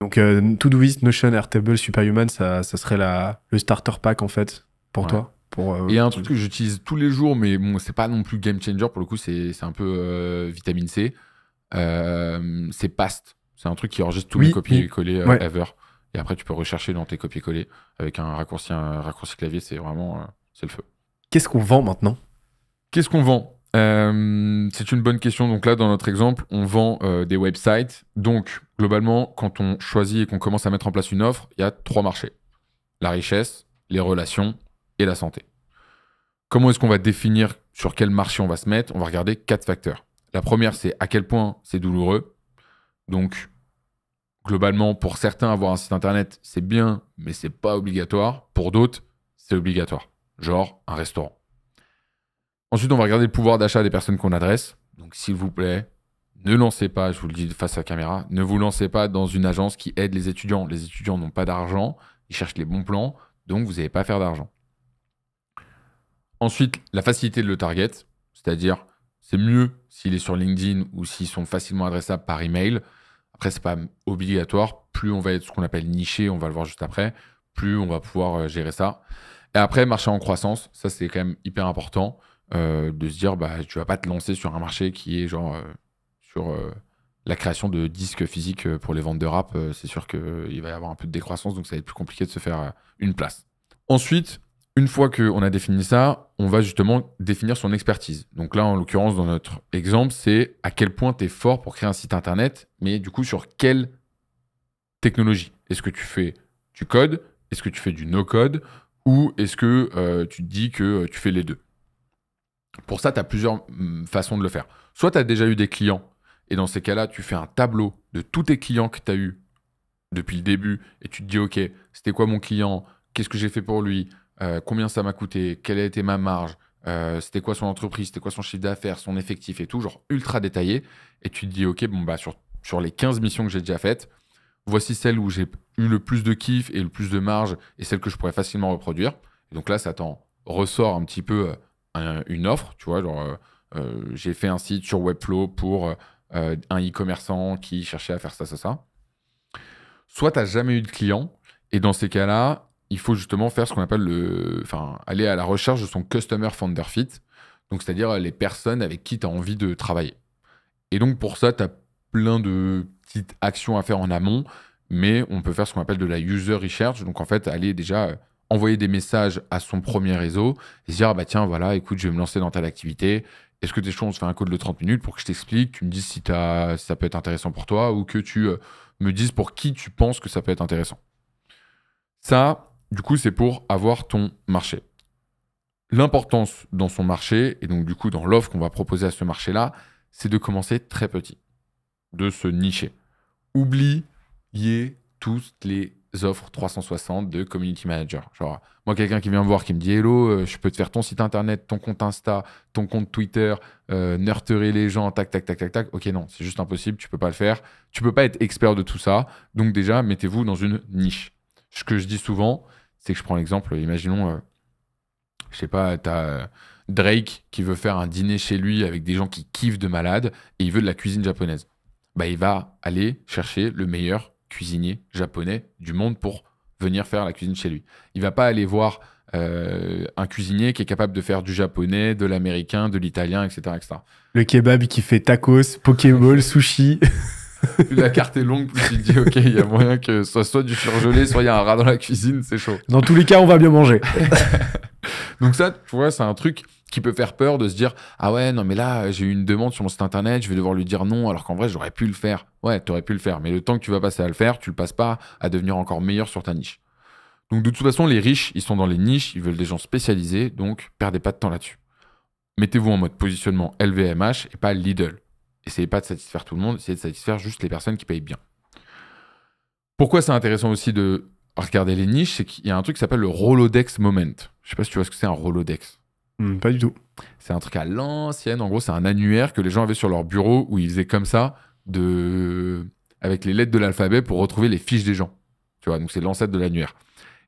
Speaker 2: Donc, euh, Todoist, Notion, Airtable, Superhuman, ça, ça serait la, le
Speaker 1: starter pack, en fait, pour toi toi y a un truc
Speaker 2: que j'utilise tous les jours, mais bon, c'est pas non plus game changer, pour le coup, c'est un peu euh, vitamine C. c'est Past. C'est un truc qui enregistre tous les mes copier-coller ever. Et après, tu peux rechercher dans tes copier-coller avec un raccourci, un raccourci clavier, c'est vraiment, c'est le feu. Qu'est-ce qu'on vend maintenant Qu'est-ce qu'on vend euh, c'est une bonne question. Donc là, dans notre exemple, on vend euh, des websites. Donc, globalement, quand on choisit et qu'on commence à mettre en place une offre, il y a trois marchés. La richesse, les relations et la santé. Comment est-ce qu'on va définir sur quel marché on va se mettre On va regarder quatre facteurs. La première, c'est à quel point c'est douloureux. Donc, globalement, pour certains, avoir un site internet, c'est bien, mais c'est pas obligatoire. Pour d'autres, c'est obligatoire genre un restaurant. Ensuite, on va regarder le pouvoir d'achat des personnes qu'on adresse. Donc, s'il vous plaît, ne lancez pas, je vous le dis face à la caméra, ne vous lancez pas dans une agence qui aide les étudiants. Les étudiants n'ont pas d'argent, ils cherchent les bons plans, donc vous n'avez pas faire d'argent. Ensuite, la facilité de le target, c'est-à-dire c'est mieux s'il est sur LinkedIn ou s'ils sont facilement adressables par email. Après, n'est pas obligatoire. Plus on va être ce qu'on appelle niché, on va le voir juste après, plus on va pouvoir euh, gérer ça. Et après, marché en croissance, ça c'est quand même hyper important euh, de se dire, bah, tu vas pas te lancer sur un marché qui est genre euh, sur euh, la création de disques physiques pour les ventes de rap. c'est sûr qu'il va y avoir un peu de décroissance, donc ça va être plus compliqué de se faire une place. Ensuite, une fois qu'on a défini ça, on va justement définir son expertise. Donc là, en l'occurrence, dans notre exemple, c'est à quel point tu es fort pour créer un site internet, mais du coup, sur quelle technologie Est-ce que tu fais du code Est-ce que tu fais du no-code ou est-ce que euh, tu te dis que euh, tu fais les deux Pour ça, tu as plusieurs mm, façons de le faire. Soit tu as déjà eu des clients, et dans ces cas-là, tu fais un tableau de tous tes clients que tu as eu depuis le début, et tu te dis, OK, c'était quoi mon client Qu'est-ce que j'ai fait pour lui euh, Combien ça m'a coûté Quelle a été ma marge c'était quoi son entreprise, c'était quoi son chiffre d'affaires, son effectif et tout, genre ultra détaillé. Et tu te dis, OK, bon, bah, sur, sur les 15 missions que j'ai déjà faites, voici celle où j'ai eu le plus de kiff et le plus de marge et celle que je pourrais facilement reproduire. donc là, ça t'en ressort un petit peu euh, une offre, tu vois, euh, euh, j'ai fait un site sur Webflow pour un e-commerçant qui cherchait à faire ça, ça, ça. Soit tu n'as jamais eu de client et dans ces cas-là, il faut justement faire ce qu'on appelle le. Enfin, aller à la recherche de son customer founder fit. Donc, c'est-à-dire les personnes avec qui tu as envie de travailler. Et donc, pour ça, tu as plein de petites actions à faire en amont, mais on peut faire ce qu'on appelle de la user research. Donc en fait, aller déjà euh, envoyer des messages à son premier réseau et se dire ah bah tiens voilà écoute je vais me lancer dans telle activité est-ce que t'es chaud on se fait un code de 30 minutes pour que je t'explique tu me dises si, ça peut être intéressant pour toi ou que tu euh, me dises pour qui tu penses que ça peut être intéressant ça du coup c'est pour avoir ton marché l'importance dans son marché et donc du coup dans l'offre qu'on va proposer à ce marché là c'est de commencer très petit de se nicher. Oubliez toutes les offres 360 de community manager. Genre, moi, quelqu'un qui vient me voir, qui me dit Hello, euh, je peux te faire ton site internet, ton compte Insta, ton compte Twitter, euh, les gens, tac, tac, tac, tac, tac. Ok, non, c'est juste impossible, tu peux pas le faire. Tu peux pas être expert de tout ça. Donc, déjà, mettez-vous dans une niche. Ce que je dis souvent, c'est que je prends l'exemple, imaginons, je euh, je sais pas, tu as euh, Drake qui veut faire un dîner chez lui avec des gens qui kiffent de malade et il veut de la cuisine japonaise bah, il va aller chercher le meilleur cuisinier japonais du monde pour venir faire la cuisine chez lui. Il va pas aller voir euh, un cuisinier qui est capable de faire du japonais, de l'américain, de l'italien, etc., etc.
Speaker 1: Le kebab qui fait tacos, pokéball, sushi.
Speaker 2: la carte est longue, plus il dit, ok, il y a moyen que soit soit du surgelé, soit il y a un rat dans la cuisine, c'est chaud.
Speaker 1: Dans tous les cas, on va bien
Speaker 2: manger. Donc ça, tu vois, c'est un truc qui peut faire peur de se dire ah ouais non mais là j'ai eu une demande sur mon site internet je vais devoir lui dire non alors qu'en vrai j'aurais pu le faire ouais aurais pu le faire mais le temps que tu vas passer à le faire tu le passes pas à devenir encore meilleur sur ta niche donc de toute façon les riches ils sont dans les niches ils veulent des gens spécialisés donc perdez pas de temps là-dessus mettez-vous en mode positionnement LVMH et pas Lidl essayez pas de satisfaire tout le monde essayez de satisfaire juste les personnes qui payent bien pourquoi c'est intéressant aussi de regarder les niches c'est qu'il y a un truc qui s'appelle le Rolodex moment je sais pas si tu vois ce que c'est un Rolodex Hmm, pas du tout. C'est un truc à l'ancienne. En gros, c'est un annuaire que les gens avaient sur leur bureau où ils faisaient comme ça, de... avec les lettres de l'alphabet pour retrouver les fiches des gens. Tu vois, donc c'est l'ancêtre de l'annuaire.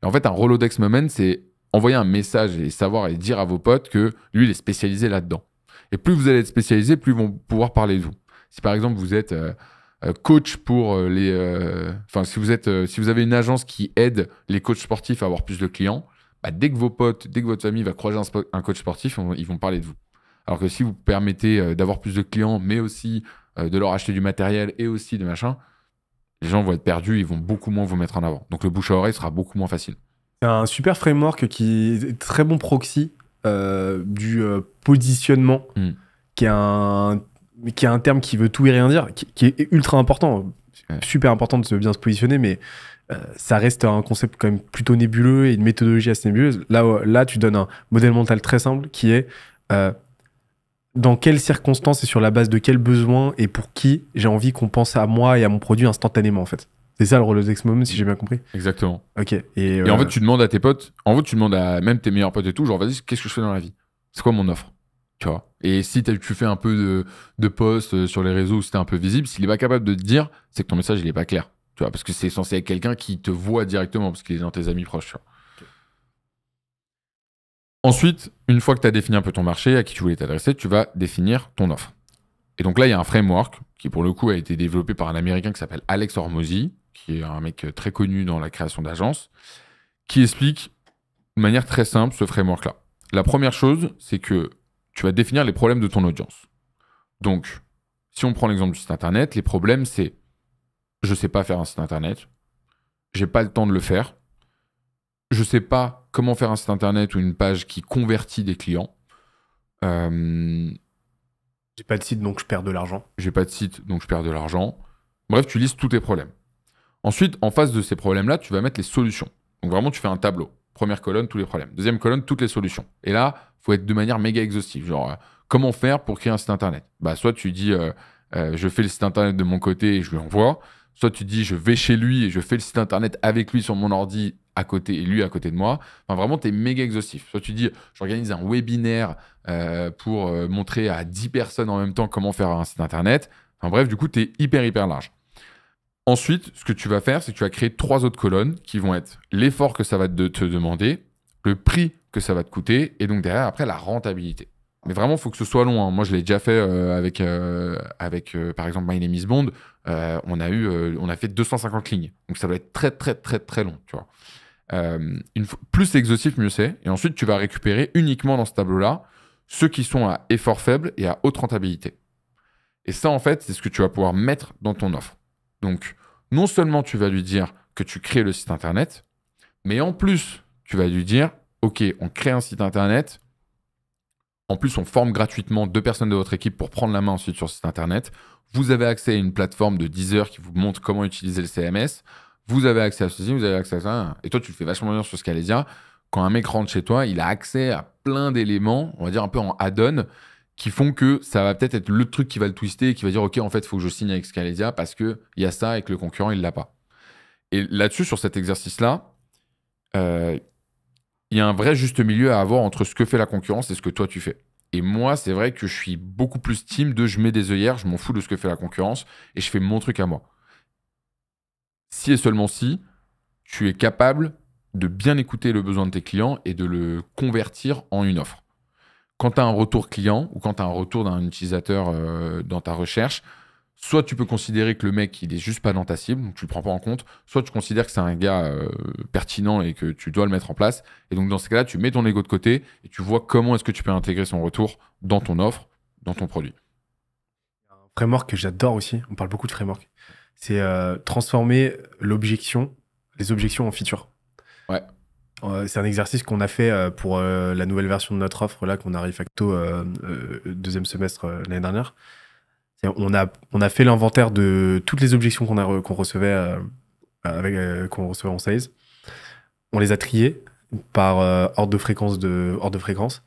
Speaker 2: Et en fait, un Rolodex Moment, c'est envoyer un message et savoir et dire à vos potes que lui, il est spécialisé là-dedans. Et plus vous allez être spécialisé, plus ils vont pouvoir parler de vous. Si par exemple, vous êtes. Euh, euh, coach pour euh, les. Enfin, si vous si vous avez une agence qui aide les coachs sportifs à avoir plus de clients, bah, dès que vos potes, dès que votre famille va croiser un, coach sportif, ils vont parler de vous. Alors que si vous permettez euh, d'avoir plus de clients, mais aussi euh, de leur acheter du matériel et aussi de machin, les gens vont être perdus, ils vont beaucoup moins vous mettre en avant. Donc le bouche à oreille sera beaucoup moins facile. Un super framework
Speaker 1: qui est très bon proxy euh, du positionnement, hmm. qui, est un, qui un terme qui veut tout et rien dire, qui, est ultra important. Super important de bien se positionner, mais euh, ça reste un concept quand même plutôt nébuleux et une méthodologie assez nébuleuse. Là, euh, là tu donnes un modèle mental très simple qui est euh, dans quelles circonstances et sur la base de quels besoins et pour qui j'ai envie qu'on pense à moi et à mon produit instantanément en fait. C'est ça le de X Moment, si j'ai bien compris.
Speaker 2: Exactement. Ok. Et, en fait, tu demandes à tes potes, en fait, tu demandes à même tes meilleurs potes et tout, genre, vas-y, qu'est-ce que je fais dans la vie C'est quoi mon offre Tu vois Et si tu fais un peu de, de posts sur les réseaux, où c'était un peu visible, s'il est pas capable de te dire, c'est que ton message, il est pas clair parce que c'est censé être quelqu'un qui te voit directement, parce qu'il est dans tes amis proches. Ensuite, une fois que tu as défini un peu ton marché, à qui tu voulais t'adresser, tu vas définir ton offre. Et donc là, il y a un framework qui, pour le coup, a été développé par un Américain qui s'appelle Alex Hormozy, qui est un mec très connu dans la création d'agences, qui explique de manière très simple ce framework-là. La première chose, c'est que tu vas définir les problèmes de ton audience. Donc, si on prend l'exemple du site internet, les problèmes, c'est je sais pas faire un site internet, j'ai pas le temps de le faire, je sais pas comment faire un site internet ou une page qui convertit des clients. Euh, j'ai pas de site donc je perds de l'argent. J'ai pas de site donc je perds de l'argent. Bref, tu listes tous tes problèmes. Ensuite, en face de ces problèmes-là, tu vas mettre les solutions. Donc vraiment, tu fais un tableau. Première colonne, tous les problèmes. Deuxième colonne, toutes les solutions. Et là, faut être de manière méga exhaustive. Genre, euh, comment faire pour créer un site internet Bah, soit tu dis, euh, je fais le site internet de mon côté et je lui envoie. Soit tu dis, je vais chez lui et je fais le site internet avec lui sur mon ordi à côté et lui à côté de moi. Enfin, vraiment, tu es méga exhaustif. Soit tu dis, j'organise un webinaire euh, pour euh, montrer à 10 personnes en même temps comment faire un site internet. Enfin, bref, du coup, tu es hyper, hyper large. Ensuite, ce que tu vas faire, c'est que tu vas créer trois autres colonnes qui vont être l'effort que ça va te demander, le prix que ça va te coûter et donc derrière, après, la rentabilité. Mais vraiment, il faut que ce soit long. Hein. Moi, je l'ai déjà fait euh, avec, euh, avec euh, par exemple, My Name Bond. on, a eu, on a fait 250 lignes. Donc, ça doit être très, très, très, très long. Tu vois. plus c'est exhaustif, mieux c'est. Et ensuite, tu vas récupérer uniquement dans ce tableau-là ceux qui sont à effort faible et à haute rentabilité. Et ça, en fait, c'est ce que tu vas pouvoir mettre dans ton offre. Donc, non seulement tu vas lui dire que tu crées le site internet, mais en plus, tu vas lui dire, OK, on crée un site internet en plus, on forme gratuitement deux personnes de votre équipe pour prendre la main ensuite sur cet internet. Vous avez accès à une plateforme de 10 heures qui vous montre comment utiliser le CMS. Vous avez accès à ceci, vous avez accès à ça. Et toi, tu le fais vachement bien sur Scalesia. Quand un mec rentre chez toi, il a accès à plein d'éléments, on va dire un peu en add-on, qui font que ça va peut-être être le truc qui va le twister et qui va dire, OK, en fait, il faut que je signe avec Scalesia parce qu'il y a ça et que le concurrent, il ne l'a pas. Et là-dessus, sur cet exercice-là, euh, il y a un vrai juste milieu à avoir entre ce que fait la concurrence et ce que toi tu fais. Et moi, c'est vrai que je suis beaucoup plus team de je mets des œillères, je m'en fous de ce que fait la concurrence et je fais mon truc à moi. Si et seulement si tu es capable de bien écouter le besoin de tes clients et de le convertir en une offre. Quand tu as un retour client ou quand tu as un retour d'un utilisateur euh, dans ta recherche, soit tu peux considérer que le mec, il est juste pas dans ta cible, donc tu le prends pas en compte, soit tu considères que c'est un gars euh, pertinent et que tu dois le mettre en place. Et donc, dans ce cas-là, tu mets ton ego de côté et tu vois comment est-ce que tu peux intégrer son retour dans ton offre, dans ton produit.
Speaker 1: Un framework que j'adore aussi, on parle beaucoup de framework, c'est euh, transformer l'objection, les objections en feature. Ouais. Euh, c'est un exercice qu'on a fait pour la nouvelle version de notre offre, là, qu'on arrive facto deuxième semestre l'année dernière. On a, on a fait l'inventaire de toutes les objections qu'on recevait, euh, bah, euh, qu'on recevait en sales. On les a triées par euh, ordre de fréquence de ordre de fréquence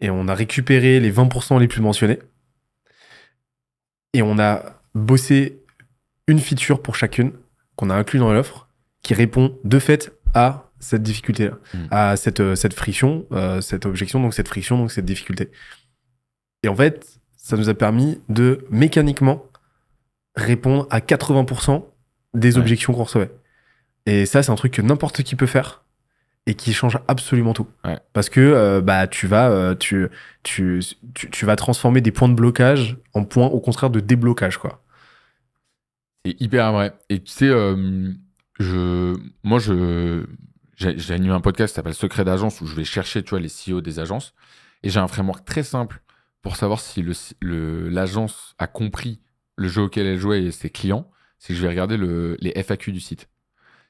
Speaker 1: et on a récupéré les 20% les plus mentionnés et on a bossé une feature pour chacune qu'on a inclus dans l'offre qui répond de fait à cette difficulté là hmm. à cette, cette friction cette objection donc cette friction donc cette difficulté et en fait ça nous a permis de mécaniquement répondre à 80% des objections qu'on recevait. Et ça, c'est un truc que n'importe qui peut faire et qui change absolument tout. Parce que euh, bah tu vas euh, tu, tu, vas transformer des points de blocage en points au contraire de déblocage quoi.
Speaker 2: C'est hyper vrai. Et tu sais euh, je moi je animé un podcast qui s'appelle Secret d'agence où je vais chercher tu les CEO des agences et j'ai un framework très simple pour savoir si l'agence le, a compris le jeu auquel elle jouait et ses clients, c'est que je vais regarder les FAQ du site.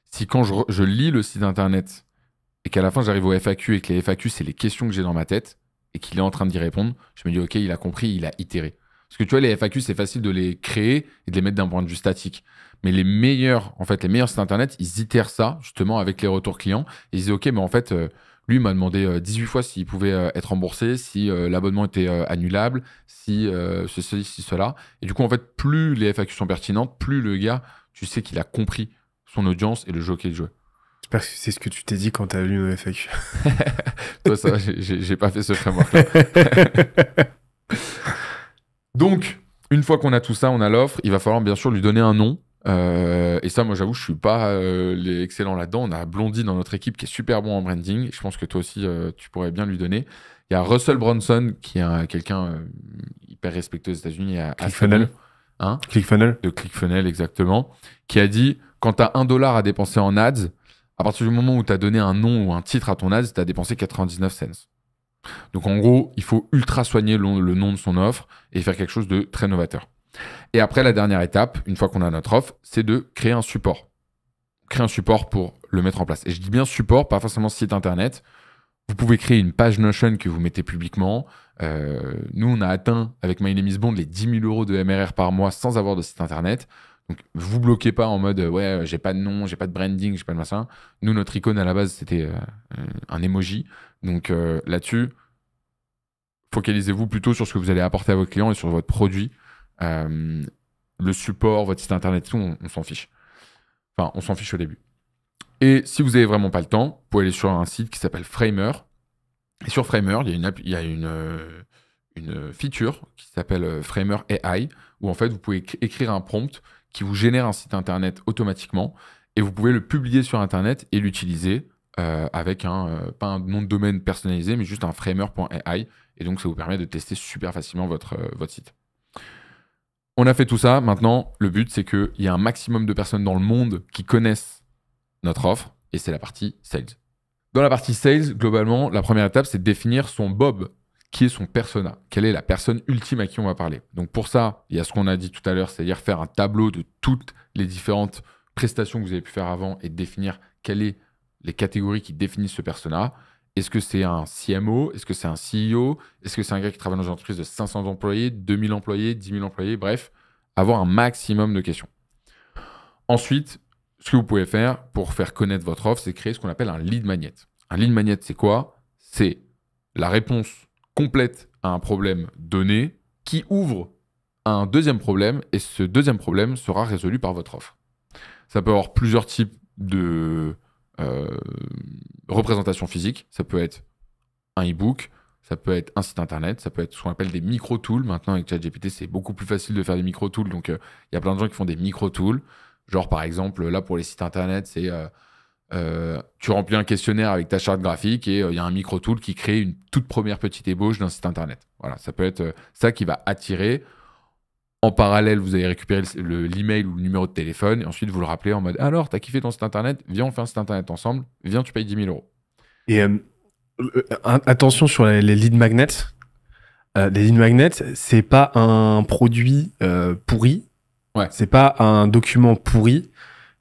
Speaker 2: Si quand je, lis le site internet et qu'à la fin j'arrive aux FAQ et que les FAQ c'est les questions que j'ai dans ma tête et qu'il est en train d'y répondre, je me dis ok, il a compris, il a itéré. Parce que tu vois, les FAQ, c'est facile de les créer et de les mettre d'un point de vue statique. Mais les meilleurs, en fait, les meilleurs sites internet, ils itèrent ça justement avec les retours clients. Et ils disent, OK, mais en fait, euh, lui m'a demandé 18 euh, fois s'il pouvait euh, être remboursé, si euh, l'abonnement était annulable, si ceci, si cela. Et du coup, en fait, plus les FAQ sont pertinentes, plus le gars, tu sais qu'il a compris son audience et le jeu qu'il jouait. J'espère que c'est ce que tu t'es dit quand tu t'as lu nos FAQ. Toi, ça, j'ai pas fait ce framework Donc, une fois qu'on a tout ça, on a l'offre, il va falloir bien sûr lui donner un nom euh, et ça, moi, j'avoue, je suis pas euh, excellent là-dedans. On a Blondie dans notre équipe qui est super bon en branding. Je pense que toi aussi, euh, tu pourrais bien lui donner. Il y a Russell Bronson qui est quelqu'un hyper respecté aux États-Unis. À, ClickFunnel. hein ClickFunnel. De ClickFunnel, exactement. Qui a dit quand tu as un dollar à dépenser en ads, à partir du moment où tu as donné un nom ou un titre à ton ads, tu as dépensé 99 cents. Donc en gros, il faut ultra soigner le nom de son offre et faire quelque chose de très novateur. Et après, la dernière étape, une fois qu'on a notre offre, c'est de créer un support. Créer un support pour le mettre en place. Et je dis bien support, pas forcément site internet. Vous pouvez créer une page Notion que vous mettez publiquement. Euh, nous, on a atteint avec My Bond les 10 000 euros de MRR par mois sans avoir de site internet. Donc, vous bloquez pas en mode ouais, euh, j'ai pas de nom, j'ai pas de branding, j'ai pas de machin. Nous, notre icône à la base, c'était euh, un emoji. Donc là-dessus, focalisez-vous plutôt sur ce que vous allez apporter à vos clients et sur votre produit euh, le support, votre site internet, on, s'en fiche. Enfin, on s'en fiche au début. Et si vous n'avez vraiment pas le temps, vous pouvez aller sur un site qui s'appelle Framer. Et sur Framer, il y a une, euh, une, feature qui s'appelle euh, Framer AI, où en fait, vous pouvez écrire un prompt qui vous génère un site internet automatiquement, et vous pouvez le publier sur internet et l'utiliser avec un, pas un nom de domaine personnalisé, mais juste un framer.ai. Et donc, ça vous permet de tester super facilement votre, votre site. On a fait tout ça. Maintenant, le but, c'est qu'il y a un maximum de personnes dans le monde qui connaissent notre offre. Et c'est la partie sales. Dans la partie sales, globalement, la première étape, c'est de définir son Bob, qui est son persona. Quelle est la personne ultime à qui on va parler. Donc pour ça, il y a ce qu'on a dit tout à l'heure, c'est-à-dire faire un tableau de toutes les différentes prestations que vous avez pu faire avant et définir quelles sont les catégories qui définissent ce persona. Est-ce que c'est un CMO Est-ce que c'est un CEO Est-ce que c'est un gars qui travaille dans une entreprise de 500 employés, 2000 employés, 10 000 employés Bref, avoir un maximum de questions. Ensuite, ce que vous pouvez faire pour faire connaître votre offre, c'est créer ce qu'on appelle un lead magnet. Un lead magnet, c'est quoi C'est la réponse complète à un problème donné qui ouvre un deuxième problème et ce deuxième problème sera résolu par votre offre. Ça peut avoir plusieurs types de, euh, représentation physique, ça peut être un e-book, ça peut être un site internet, ça peut être ce qu'on appelle des micro-tools. Maintenant, avec ChatGPT, c'est beaucoup plus facile de faire des micro-tools. Donc, euh, il y a plein de gens qui font des micro-tools. Genre, par exemple, là, pour les sites internet, c'est euh, tu remplis un questionnaire avec ta charte graphique et il y a un micro-tool qui crée une toute première petite ébauche d'un site internet. Voilà, ça peut être ça qui va attirer en parallèle, vous allez récupérer l'email ou le numéro de téléphone et ensuite vous le rappelez en mode Alors, ah, t'as kiffé ton site internet Viens, on fait un site internet ensemble. Viens, tu payes 10 000 euros. Et euh,
Speaker 1: euh, attention sur les, lead magnets. Euh, les lead magnets, c'est pas un produit pourri. Ouais. C'est pas un document pourri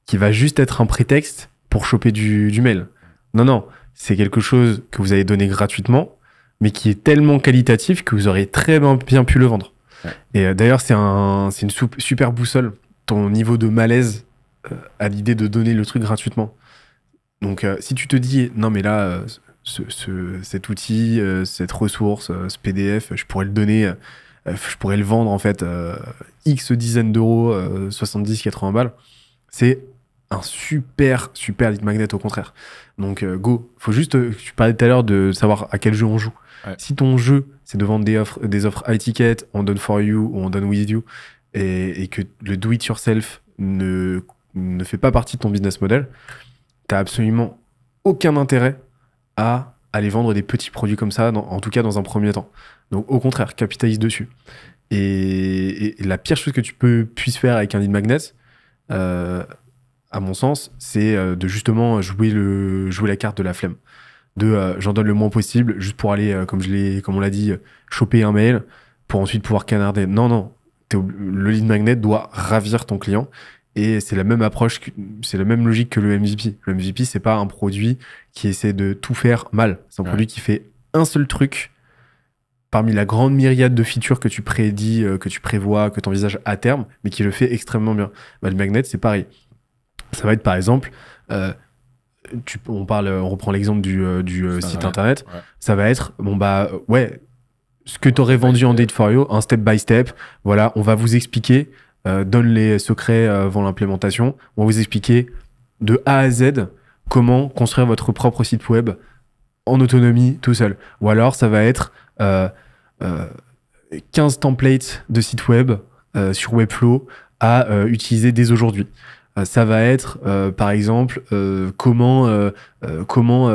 Speaker 1: qui va juste être un prétexte pour choper du, du mail. Non, non. C'est quelque chose que vous allez donner gratuitement, mais qui est tellement qualitatif que vous aurez très bien pu le vendre. Et euh, d'ailleurs, c'est un, une super boussole, ton niveau de malaise euh, à l'idée de donner le truc gratuitement. Donc, euh, si tu te dis, non, mais là, ce, cet outil, cette ressource, ce PDF, je pourrais le donner, je pourrais le vendre en fait X dizaines d'euros, 70, 80 balles, c'est un super, super lead magnet au contraire. Donc, go. Faut juste, tu parlais tout à l'heure de savoir à quel jeu on joue. Si ton jeu, c'est de vendre des offres, des offres high ticket, on done for you ou on done with you, et, que le do it yourself ne, ne fait pas partie de ton business model, t'as absolument aucun intérêt à aller vendre des petits produits comme ça, en tout cas dans un premier temps. Donc au contraire, capitalise dessus. Et, la pire chose que tu peux, puisses faire avec un lead magnet, euh, à mon sens, c'est euh, de justement jouer, le, jouer la carte de la flemme de euh, j'en donne le moins possible juste pour aller, euh, comme, on l'a dit, euh, choper un mail pour ensuite pouvoir canarder. Non, non. le lead magnet doit ravir ton client et c'est la même approche, c'est la même logique que le MVP. Le MVP, c'est pas un produit qui essaie de tout faire mal. C'est un produit qui fait un seul truc parmi la grande myriade de features que tu prédis, que tu prévois, que tu envisages à terme, mais qui le fait extrêmement bien. Bah, le magnet, c'est pareil. Ça va être par exemple, on parle, reprend l'exemple du, euh, euh, site internet. Ça va être, bon bah euh, ouais, ce que tu aurais vendu en Date for You, un step by step. Voilà, on va vous expliquer, donne les secrets avant l'implémentation. On va vous expliquer de A à Z comment construire votre propre site web en autonomie tout seul. Ou alors ça va être 15 templates de sites web sur Webflow à utiliser dès aujourd'hui. Euh, ça va être, euh, par exemple, euh, comment, comment,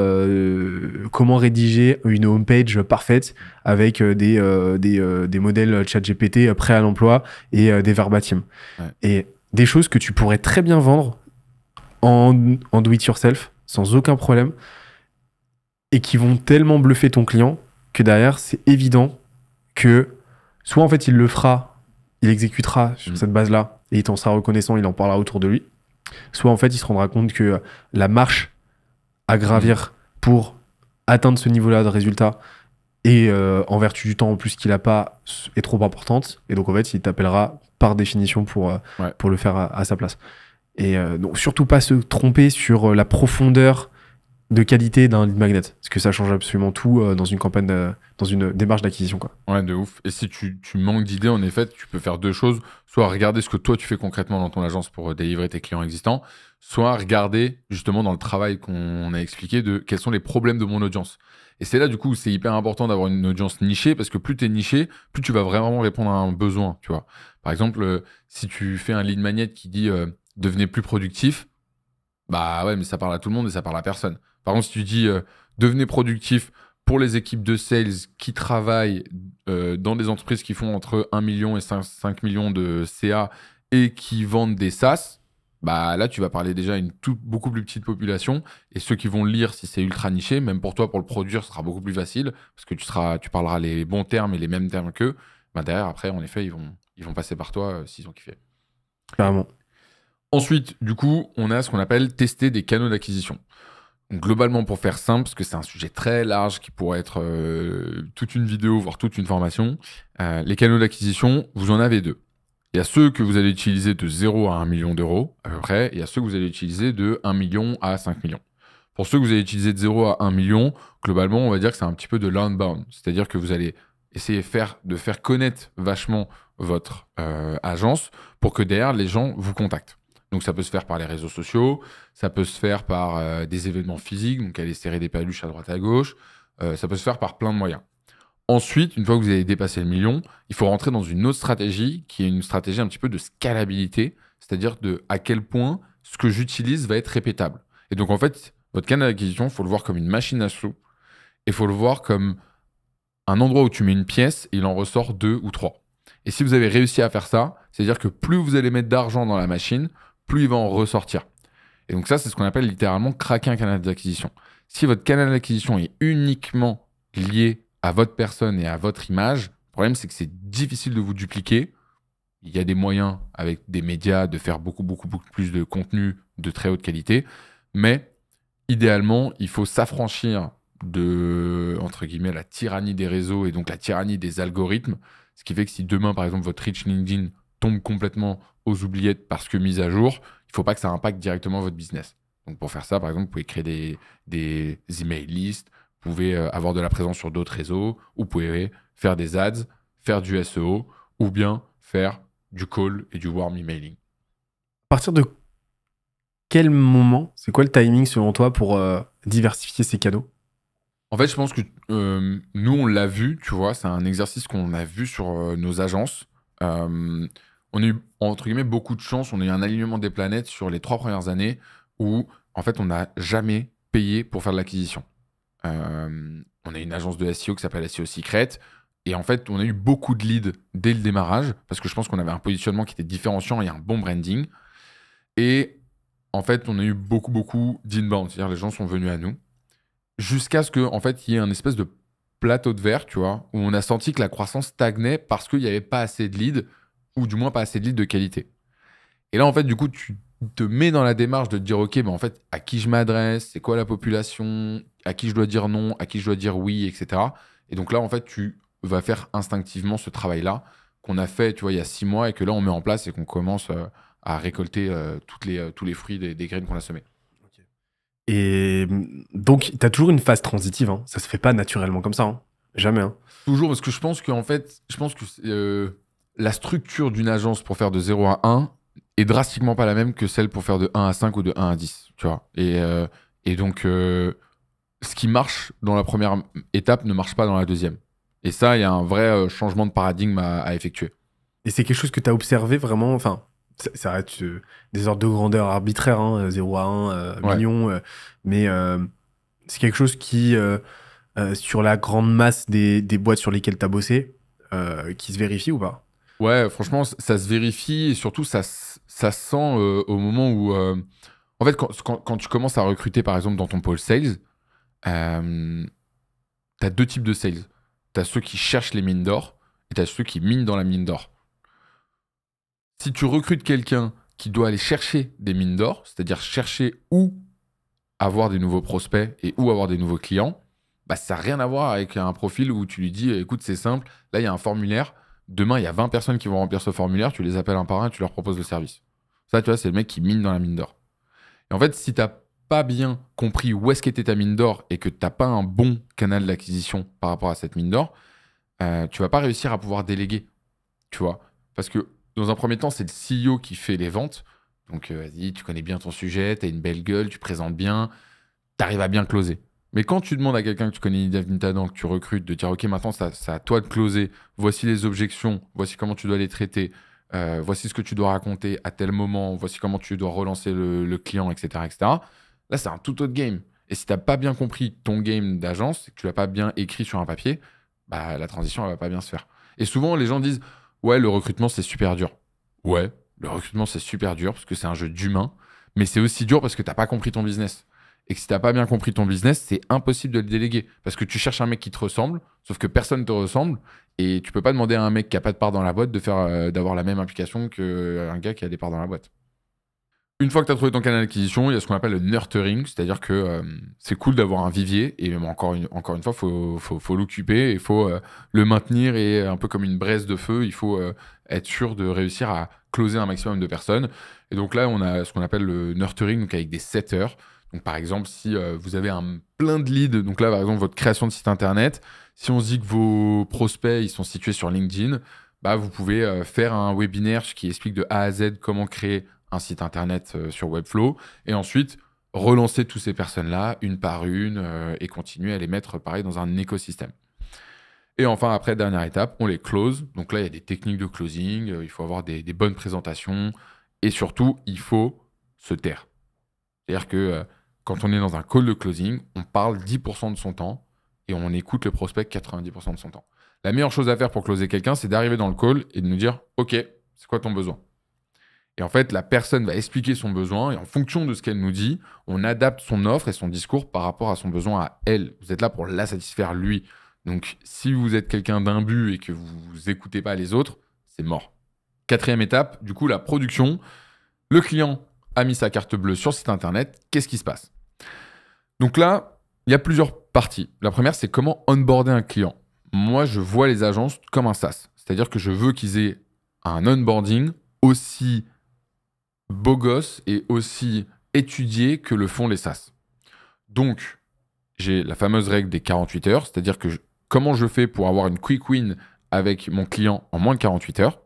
Speaker 1: comment rédiger une homepage parfaite avec des, des, des, modèles ChatGPT prêts à l'emploi et des verbatim. Et des choses que tu pourrais très bien vendre en, en do-it-yourself, sans aucun problème, et qui vont tellement bluffer ton client que derrière, c'est évident que soit en fait il le fera, il exécutera sur mm. cette base-là, et il t'en sera reconnaissant, il en parlera autour de lui soit en fait il se rendra compte que euh, la marche à gravir mm. pour atteindre ce niveau-là de résultat et euh, en vertu du temps en plus qu'il a pas est trop importante et donc en fait il t'appellera par définition pour, euh, le faire à, sa place. Et donc surtout pas se tromper sur la profondeur de qualité d'un lead magnet. Parce que ça change absolument tout euh, dans une campagne, dans une démarche d'acquisition.
Speaker 2: Ouais, de ouf. Et si tu, manques d'idées, en effet, tu peux faire deux choses. Soit regarder ce que toi tu fais concrètement dans ton agence pour euh, délivrer tes clients existants, soit regarder justement dans le travail qu'on a expliqué de quels sont les problèmes de mon audience. Et c'est là du coup c'est hyper important d'avoir une audience nichée parce que plus tu es niché, plus tu vas vraiment répondre à un besoin, tu vois. Par exemple, euh, si tu fais un lead magnet qui dit devenez plus productif, bah ouais, mais ça parle à tout le monde et ça parle à personne. Par exemple, si tu dis euh, devenez productif pour les équipes de sales qui travaillent euh, dans des entreprises qui font entre 1 million et 5, millions de CA et qui vendent des SaaS, bah là tu vas parler déjà à une beaucoup plus petite population et ceux qui vont lire si c'est ultra niché, même pour toi pour le produire, ce sera beaucoup plus facile parce que tu seras tu parleras les bons termes et les mêmes termes qu'eux. Bah, derrière après en effet, ils vont ils vont passer par toi euh, s'ils ont kiffé. Clairement. Ensuite, du coup, on a ce qu'on appelle tester des canaux d'acquisition globalement, pour faire simple, parce que c'est un sujet très large qui pourrait être euh, toute une vidéo, voire toute une formation, euh, les canaux d'acquisition, vous en avez deux. Il y a ceux que vous allez utiliser de 0 à 1 million d'euros, à peu près, et il y a ceux que vous allez utiliser de 1 million à 5 millions. Pour ceux que vous allez utiliser de 0 à 1 million, globalement, on va dire que c'est un petit peu de bound c'est-à-dire que vous allez essayer faire, de faire connaître vachement votre euh, agence pour que derrière, les gens vous contactent. Donc ça peut se faire par les réseaux sociaux, ça peut se faire par euh, des événements physiques, donc aller serrer des paluches à droite à gauche, euh, ça peut se faire par plein de moyens. Ensuite, une fois que vous avez dépassé le million, il faut rentrer dans une autre stratégie qui est une stratégie un petit peu de scalabilité, c'est-à-dire de à quel point ce que j'utilise va être répétable. Et donc en fait, votre canal d'acquisition, il faut le voir comme une machine à sous et il faut le voir comme un endroit où tu mets une pièce et il en ressort deux ou trois. Et si vous avez réussi à faire ça, c'est-à-dire que plus vous allez mettre d'argent dans la machine, plus il va en ressortir. Et donc ça, c'est ce qu'on appelle littéralement craquer un canal d'acquisition. Si votre canal d'acquisition est uniquement lié à votre personne et à votre image, le problème c'est que c'est difficile de vous dupliquer. Il y a des moyens avec des médias de faire beaucoup, beaucoup, beaucoup plus de contenu de très haute qualité. Mais idéalement, il faut s'affranchir de, entre guillemets, la tyrannie des réseaux et donc la tyrannie des algorithmes. Ce qui fait que si demain, par exemple, votre reach LinkedIn tombe complètement aux oubliettes parce que mise à jour, il ne faut pas que ça impacte directement votre business. Donc pour faire ça, par exemple, vous pouvez créer des, email lists, vous pouvez euh, avoir de la présence sur d'autres réseaux, ou vous pouvez faire des ads, faire du SEO, ou bien faire du call et du warm emailing.
Speaker 1: À partir de quel moment, c'est quoi le timing selon toi pour euh, diversifier ces cadeaux
Speaker 2: En fait, je pense que euh, nous, on l'a vu, tu vois, c'est un exercice qu'on a vu sur nos agences on a eu, entre guillemets, beaucoup de chance. On a eu un alignement des planètes sur les trois premières années où, en fait, on n'a jamais payé pour faire de l'acquisition. Euh, on a une agence de SEO qui s'appelle SEO Secret. Et en fait, on a eu beaucoup de leads dès le démarrage parce que je pense qu'on avait un positionnement qui était différenciant et un bon branding. Et en fait, on a eu beaucoup, beaucoup d'inbound. C'est-à-dire, les gens sont venus à nous jusqu'à ce que, en fait, il y ait un espèce de plateau de verre, tu vois, où on a senti que la croissance stagnait parce qu'il n'y avait pas assez de leads ou du moins pas assez de litres de qualité. Et là, en fait, du coup, tu te mets dans la démarche de te dire, OK, mais en fait, à qui je m'adresse, c'est quoi la population, à qui je dois dire non, à qui je dois dire oui, etc. Et donc là, en fait, tu vas faire instinctivement ce travail-là qu'on a fait, tu vois, il y a six mois et que là, on met en place et qu'on commence euh, à récolter euh, toutes les, euh, tous les fruits des, des graines qu'on a semées. Et hum, donc, tu as toujours une phase transitive. Hein. Ça se fait pas naturellement comme ça. Hein. Jamais. Hein. Toujours, parce que je pense en fait, je pense que la structure d'une agence pour faire de 0 à 1 est drastiquement pas la même que celle pour faire de 1 à 5 ou de 1 à 10, tu vois. Et, euh, donc, euh, ce qui marche dans la première étape ne marche pas dans la deuxième. Et ça, il y a un vrai euh, changement de paradigme à, effectuer.
Speaker 1: Et c'est quelque chose que tu as observé vraiment, enfin, ça, reste des ordres de grandeur arbitraires, 0 hein, à 1, mais c'est quelque chose qui, sur la grande masse des, des boîtes sur lesquelles tu as bossé, qui se vérifie ou pas
Speaker 2: Ouais, franchement, ça se vérifie et surtout, ça, ça sent euh, au moment où. Euh, en fait, quand, tu commences à recruter, par exemple, dans ton pôle sales, euh, t'as tu as deux types de sales. Tu as ceux qui cherchent les mines d'or et tu as ceux qui minent dans la mine d'or. Si tu recrutes quelqu'un qui doit aller chercher des mines d'or, c'est-à-dire chercher où avoir des nouveaux prospects et où avoir des nouveaux clients, bah, ça n'a rien à voir avec un profil où tu lui dis écoute, c'est simple, là, il y a un formulaire Demain, il y a 20 personnes qui vont remplir ce formulaire, tu les appelles un par un et tu leur proposes le service. Ça, tu vois, c'est le mec qui mine dans la mine d'or. Et en fait, si tu n'as pas bien compris où est-ce qu'était ta mine d'or et que tu n'as pas un bon canal d'acquisition par rapport à cette mine d'or, tu euh, tu vas pas réussir à pouvoir déléguer. Tu vois Parce que dans un premier temps, c'est le CEO qui fait les ventes. Donc, euh, vas-y, tu connais bien ton sujet, tu as une belle gueule, tu présentes bien, tu arrives à bien closer. Mais quand tu demandes à quelqu'un que tu connais David que tu recrutes, de dire Ok, maintenant, c'est à, toi de closer, voici les objections, voici comment tu dois les traiter, euh, voici ce que tu dois raconter à tel moment, voici comment tu dois relancer le, client, etc., etc. Là, c'est un tout autre game. Et si tu n'as pas bien compris ton game d'agence, que tu l'as pas bien écrit sur un papier, bah, la transition, elle va pas bien se faire. Et souvent, les gens disent Ouais, le recrutement, c'est super dur. Ouais, le recrutement, c'est super dur parce que c'est un jeu d'humain, mais c'est aussi dur parce que tu n'as pas compris ton business et que si n'as pas bien compris ton business, c'est impossible de le déléguer parce que tu cherches un mec qui te ressemble, sauf que personne ne te ressemble et tu peux pas demander à un mec qui n'a pas de part dans la boîte de euh, d'avoir la même implication qu'un euh, gars qui a des parts dans la boîte. Une fois que tu as trouvé ton canal d'acquisition, il y a ce qu'on appelle le nurturing, c'est-à-dire que euh, c'est cool d'avoir un vivier, et encore une, fois, il faut, l'occuper, il faut le maintenir, et un peu comme une braise de feu, il faut être sûr de réussir à closer un maximum de personnes. Et donc là, on a ce qu'on appelle le nurturing, donc avec des setters. Donc, par exemple, si euh, vous avez un plein de leads, donc là, par exemple, votre création de site internet, si on se dit que vos prospects, ils sont situés sur LinkedIn, bah, vous pouvez euh, faire un webinaire qui explique de A à Z comment créer un site internet euh, sur Webflow et ensuite relancer toutes ces personnes-là une par une et continuer à les mettre pareil dans un écosystème. Et enfin, après, dernière étape, on les close. Donc là, il y a des techniques de closing, il faut avoir des bonnes présentations et surtout, il faut se taire. C'est-à-dire que quand on est dans un call de closing, on parle 10% de son temps et on écoute le prospect 90% de son temps. La meilleure chose à faire pour closer quelqu'un, c'est d'arriver dans le call et de nous dire OK, c'est quoi ton besoin Et en fait, la personne va expliquer son besoin et en fonction de ce qu'elle nous dit, on adapte son offre et son discours par rapport à son besoin à elle. Vous êtes là pour la satisfaire lui. Donc, si vous êtes quelqu'un d'imbu et que vous n'écoutez pas les autres, c'est mort. Quatrième étape, du coup, la production. Le client a mis sa carte bleue sur cet internet. Qu'est-ce qui se passe donc là, il y a plusieurs parties. La première, c'est comment onboarder un client. Moi, je vois les agences comme un SaaS. C'est-à-dire que je veux qu'ils aient un onboarding aussi beau gosse et aussi étudié que le font les SaaS. Donc, j'ai la fameuse règle des 48 heures, c'est-à-dire que comment je fais pour avoir une quick win avec mon client en moins de 48 heures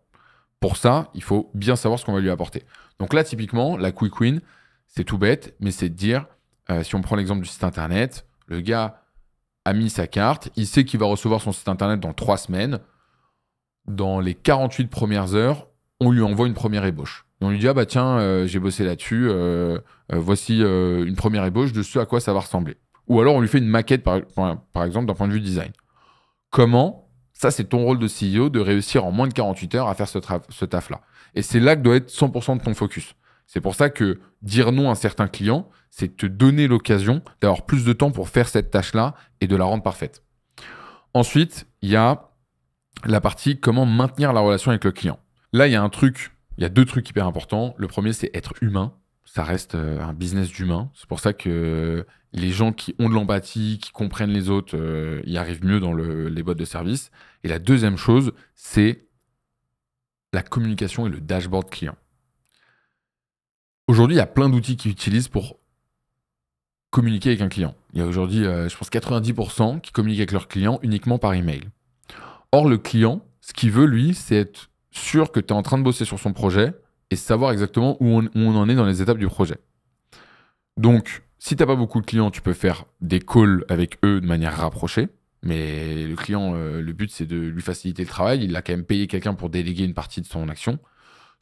Speaker 2: Pour ça, il faut bien savoir ce qu'on va lui apporter. Donc là, typiquement, la quick win, c'est tout bête, mais c'est de dire euh, si on prend l'exemple du site internet, le gars a mis sa carte, il sait qu'il va recevoir son site internet dans trois semaines. Dans les 48 premières heures, on lui envoie une première ébauche. on lui dit Ah bah tiens, euh, j'ai bossé là-dessus, euh, voici une première ébauche de ce à quoi ça va ressembler. Ou alors on lui fait une maquette, par, exemple, d'un point de vue design. Comment Ça, c'est ton rôle de CEO de réussir en moins de 48 heures à faire ce, ce taf-là. Et c'est là que doit être 100% de ton focus. C'est pour ça que dire non à certains clients, c'est te donner l'occasion d'avoir plus de temps pour faire cette tâche-là et de la rendre parfaite. Ensuite, il y a la partie comment maintenir la relation avec le client. Là, il y a un truc, il y a deux trucs hyper importants. Le premier, c'est être humain. Ça reste euh, un business d'humain. C'est pour ça que les gens qui ont de l'empathie, qui comprennent les autres, ils euh, arrivent mieux dans les boîtes de service. Et la deuxième chose, c'est la communication et le dashboard client. Aujourd'hui, il y a plein d'outils qu'ils utilisent pour communiquer avec un client. Il y a aujourd'hui, euh, je pense, 90% qui communiquent avec leur client uniquement par email. Or, le client, ce qu'il veut, lui, c'est être sûr que tu es en train de bosser sur son projet et savoir exactement où on, en est dans les étapes du projet. Donc, si tu n'as pas beaucoup de clients, tu peux faire des calls avec eux de manière rapprochée. Mais le client, euh, le but, c'est de lui faciliter le travail. Il a quand même payé quelqu'un pour déléguer une partie de son action.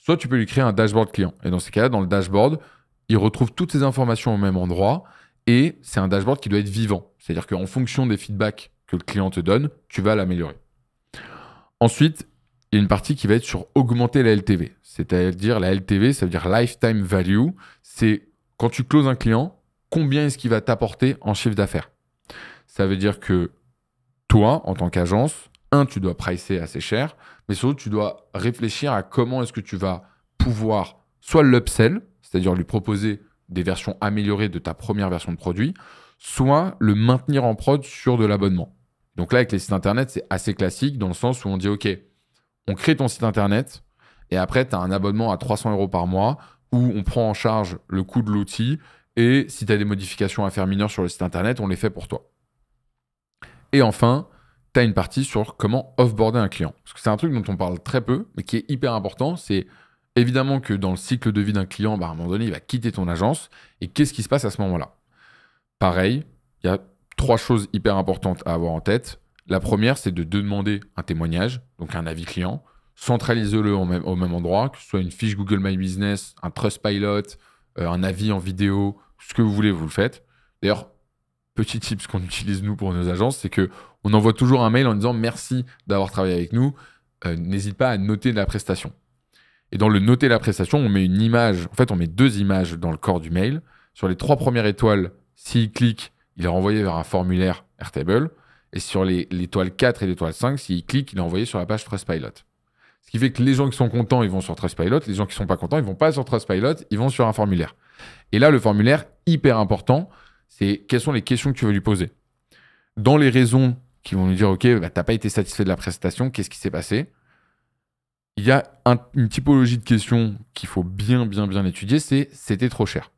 Speaker 2: Soit tu peux lui créer un dashboard client. Et dans ces cas-là, dans le dashboard, il retrouve toutes ces informations au même endroit et c'est un dashboard qui doit être vivant. C'est-à-dire qu'en fonction des feedbacks que le client te donne, tu vas l'améliorer. Ensuite, il y a une partie qui va être sur augmenter la LTV. C'est-à-dire la LTV, ça veut dire lifetime value. C'est quand tu closes un client, combien est-ce qu'il va t'apporter en chiffre d'affaires Ça veut dire que toi, en tant qu'agence, un, tu dois pricer assez cher, mais surtout, tu dois réfléchir à comment est-ce que tu vas pouvoir soit l'upsell, c'est-à-dire lui proposer des versions améliorées de ta première version de produit, soit le maintenir en prod sur de l'abonnement. Donc là, avec les sites internet, c'est assez classique dans le sens où on dit OK, on crée ton site internet et après, tu as un abonnement à 300 euros par mois où on prend en charge le coût de l'outil et si tu as des modifications à faire mineures sur le site internet, on les fait pour toi. Et enfin, tu as une partie sur comment offboarder un client. Parce que c'est un truc dont on parle très peu, mais qui est hyper important. C'est évidemment que dans le cycle de vie d'un client, bah, à un moment donné, il va quitter ton agence. Et qu'est-ce qui se passe à ce moment-là Pareil, il y a trois choses hyper importantes à avoir en tête. La première, c'est de demander un témoignage, donc un avis client. Centralisez-le au même, au même endroit, que ce soit une fiche Google My Business, un Trust Pilot, euh, un avis en vidéo, ce que vous voulez, vous le faites. D'ailleurs, petit ce qu'on utilise nous pour nos agences, c'est que on envoie toujours un mail en disant merci d'avoir travaillé avec nous. Euh, n'hésite pas à noter la prestation. Et dans le noter la prestation, on met une image. En fait, on met deux images dans le corps du mail. Sur les trois premières étoiles, s'il clique, il est renvoyé vers un formulaire Airtable. Et sur l'étoile 4 et l'étoile 5, s'il clique, il est envoyé sur la page Trustpilot. Ce qui fait que les gens qui sont contents, ils vont sur Trustpilot. Les gens qui ne sont pas contents, ils vont pas sur Trustpilot, ils vont sur un formulaire. Et là, le formulaire, hyper important, c'est quelles sont les questions que tu veux lui poser. Dans les raisons qui vont nous dire Ok, tu bah, t'as pas été satisfait de la prestation, qu'est-ce qui s'est passé Il y a une typologie de questions qu'il faut bien, bien, bien étudier c'est c'était trop cher.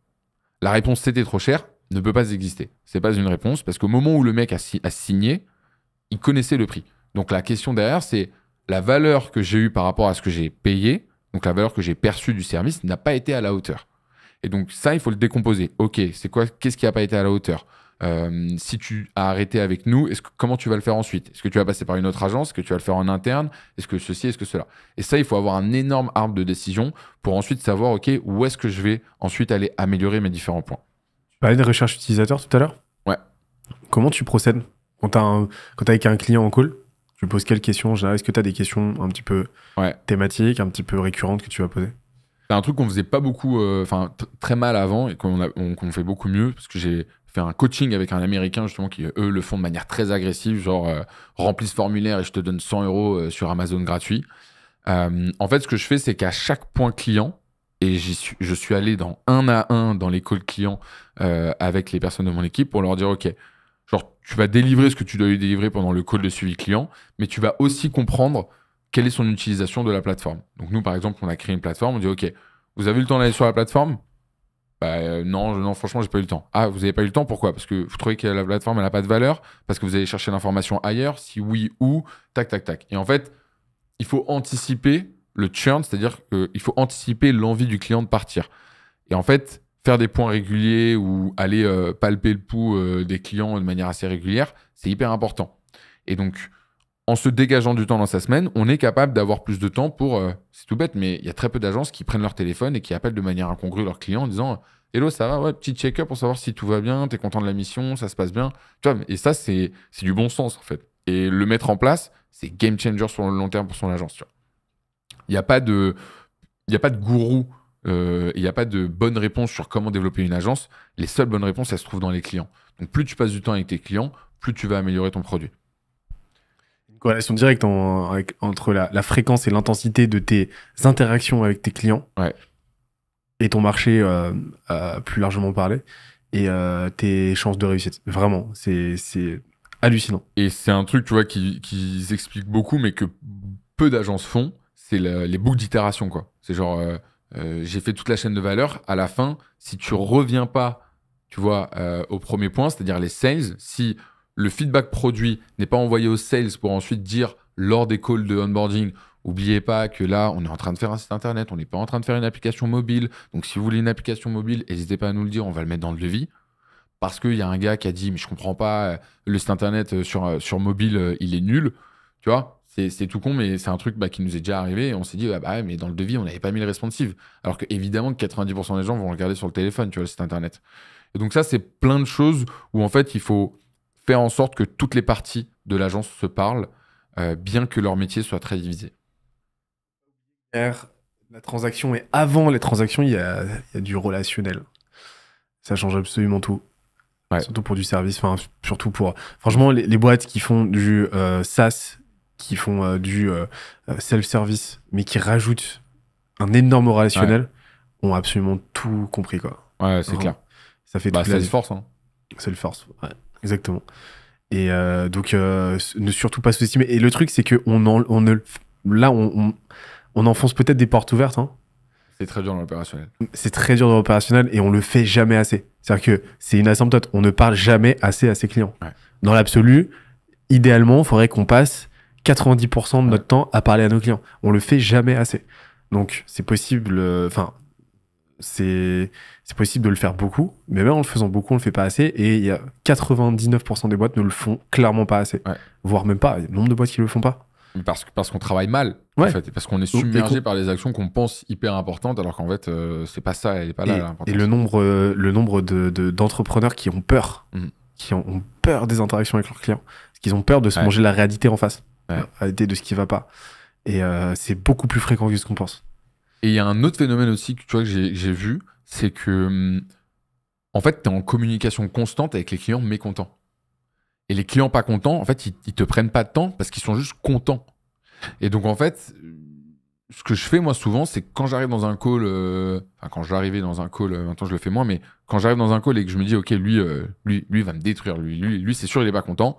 Speaker 2: La réponse c'était trop cher ne peut pas exister. C'est pas une réponse parce qu'au moment où le mec a, a signé, il connaissait le prix. Donc la question derrière, c'est la valeur que j'ai eue par rapport à ce que j'ai payé, donc la valeur que j'ai perçue du service, n'a pas été à la hauteur. Et donc ça, il faut le décomposer. Ok, c'est quoi Qu'est-ce qui n'a pas été à la hauteur euh, si tu as arrêté avec nous, comment tu vas le faire ensuite Est-ce que tu vas passer par une autre agence Est-ce que tu vas le faire en interne Est-ce que ceci Est-ce que cela Et ça, il faut avoir un énorme arbre de décision pour ensuite savoir, OK, où est-ce que je vais ensuite aller améliorer mes différents points.
Speaker 1: Tu parlais de recherche utilisateur tout à l'heure Ouais. Comment tu procèdes quand tu es avec un client en call tu poses quelles questions Est-ce que tu as des questions un petit peu thématiques,
Speaker 2: un petit peu récurrentes que tu vas poser C'est un truc qu'on faisait pas beaucoup, euh, enfin très mal avant et qu'on fait beaucoup mieux parce que j'ai un coaching avec un Américain, justement, qui, eux, le font de manière très agressive, genre, euh, remplis ce formulaire et je te donne 100 euros euh, sur Amazon gratuit. Euh, en fait, ce que je fais, c'est qu'à chaque point client, et je suis allé dans un à un dans les calls clients avec les personnes de mon équipe pour leur dire, OK, genre, tu vas délivrer ce que tu dois lui délivrer pendant le call de suivi client, mais tu vas aussi comprendre quelle est son utilisation de la plateforme. Donc nous, par exemple, on a créé une plateforme, on dit, OK, vous avez eu le temps d'aller sur la plateforme bah, euh, non, non, franchement, j'ai pas eu le temps. Ah, vous n'avez pas eu le temps, pourquoi Parce que vous trouvez que la plateforme, n'a pas de valeur Parce que vous allez chercher l'information ailleurs Si oui, où Tac, tac, tac. Et en fait, il faut anticiper le churn, c'est-à-dire qu'il faut anticiper l'envie du client de partir. Et en fait, faire des points réguliers ou aller euh, palper le pouls euh, des clients de manière assez régulière, c'est hyper important. Et donc, en se dégageant du temps dans sa semaine, on est capable d'avoir plus de temps pour. Euh, c'est tout bête, mais il y a très peu d'agences qui prennent leur téléphone et qui appellent de manière incongrue leurs clients en disant Hello, ça va Ouais, petit check-up pour savoir si tout va bien, t'es content de la mission, ça se passe bien. Tu et ça, c'est du bon sens, en fait. Et le mettre en place, c'est game changer sur le long terme pour son agence. Il n'y a pas de. Il a pas de gourou, euh, il n'y a pas de bonne réponse sur comment développer une agence. Les seules bonnes réponses, elles se trouvent dans les clients. Donc plus tu passes du temps avec tes clients, plus tu vas améliorer ton produit.
Speaker 1: Relation directe entre la, fréquence et l'intensité de tes interactions avec tes clients et ton marché euh, plus largement parlé et euh, tes chances de réussite. Vraiment, c'est hallucinant. Et
Speaker 2: c'est un truc, tu vois, qui, s'explique beaucoup, mais que peu d'agences font, c'est les boucles d'itération, C'est genre, euh, j'ai fait toute la chaîne de valeur, à la fin, si tu reviens pas, tu vois, au premier point, c'est-à-dire les sales, si le feedback produit n'est pas envoyé aux sales pour ensuite dire lors des calls de onboarding, oubliez pas que là, on est en train de faire un site internet, on n'est pas en train de faire une application mobile. Donc si vous voulez une application mobile, n'hésitez pas à nous le dire, on va le mettre dans le devis. Parce qu'il y a un gars qui a dit, mais je comprends pas, euh, le site internet euh, sur, euh, sur mobile, il est nul. Tu vois, c'est tout con, mais c'est un truc bah, qui nous est déjà arrivé. on s'est dit, ah, bah, mais dans le devis, on n'avait pas mis le responsive. Alors que évidemment, 90% des gens vont regarder sur le téléphone, tu vois, le site internet. donc ça, c'est plein de choses où en fait, il faut faire en sorte que toutes les parties de l'agence se parlent, euh, bien que leur métier soit très divisé.
Speaker 1: La transaction et avant les transactions, il y a, du relationnel. Ça change absolument tout. Surtout pour du service, enfin, surtout pour. Franchement, les, boîtes qui font du sas euh, SaaS, qui font euh, du self-service, mais qui rajoutent un énorme relationnel, ont absolument tout compris, quoi.
Speaker 2: Ouais, c'est clair. Ça fait bah, toute la... force, C'est
Speaker 1: hein. le force, ouais exactement. Et euh, donc, euh, ne surtout pas sous-estimer. Et le truc, c'est que on, on ne, là, on, on, enfonce peut-être des portes ouvertes. Hein.
Speaker 2: C'est très dur dans l'opérationnel.
Speaker 1: C'est très dur dans l'opérationnel et on le fait jamais assez. C'est-à-dire que c'est une asymptote. On ne parle jamais assez à ses clients. Dans l'absolu, idéalement, il faudrait qu'on passe 90% de notre temps à parler à nos clients. On le fait jamais assez. Donc, c'est possible. Euh, enfin, c'est possible de le faire beaucoup, mais même en le faisant beaucoup, on le fait pas assez. Et il y a 99% des boîtes ne le font clairement pas assez, voire même pas. Il y a nombre de boîtes qui le font pas.
Speaker 2: Parce, parce qu'on travaille mal, en fait, parce qu'on est submergé par des actions qu'on pense hyper importantes, alors qu'en fait, ce euh, c'est pas ça, elle est pas là. Et,
Speaker 1: le nombre, euh, le nombre d'entrepreneurs de, qui ont peur, mhm. qui ont, peur des interactions avec leurs clients, parce qu'ils ont peur de se manger la réalité en face, la réalité de ce qui va pas. Et euh, c'est beaucoup plus fréquent que ce qu'on
Speaker 2: pense. Et il y a un autre phénomène aussi que, tu vois, que j'ai vu, c'est que hum, en fait, tu es en communication constante avec les clients mécontents. Et les clients pas contents, en fait, ils, te prennent pas de temps parce qu'ils sont juste contents. Et donc, en fait, ce que je fais moi souvent, c'est que quand j'arrive dans un call, euh, enfin, quand j'arrivais dans un call, euh, maintenant je le fais moins, mais quand j'arrive dans un call et que je me dis, ok, lui, euh, lui, lui va me détruire, lui, lui, c'est sûr, il est pas content.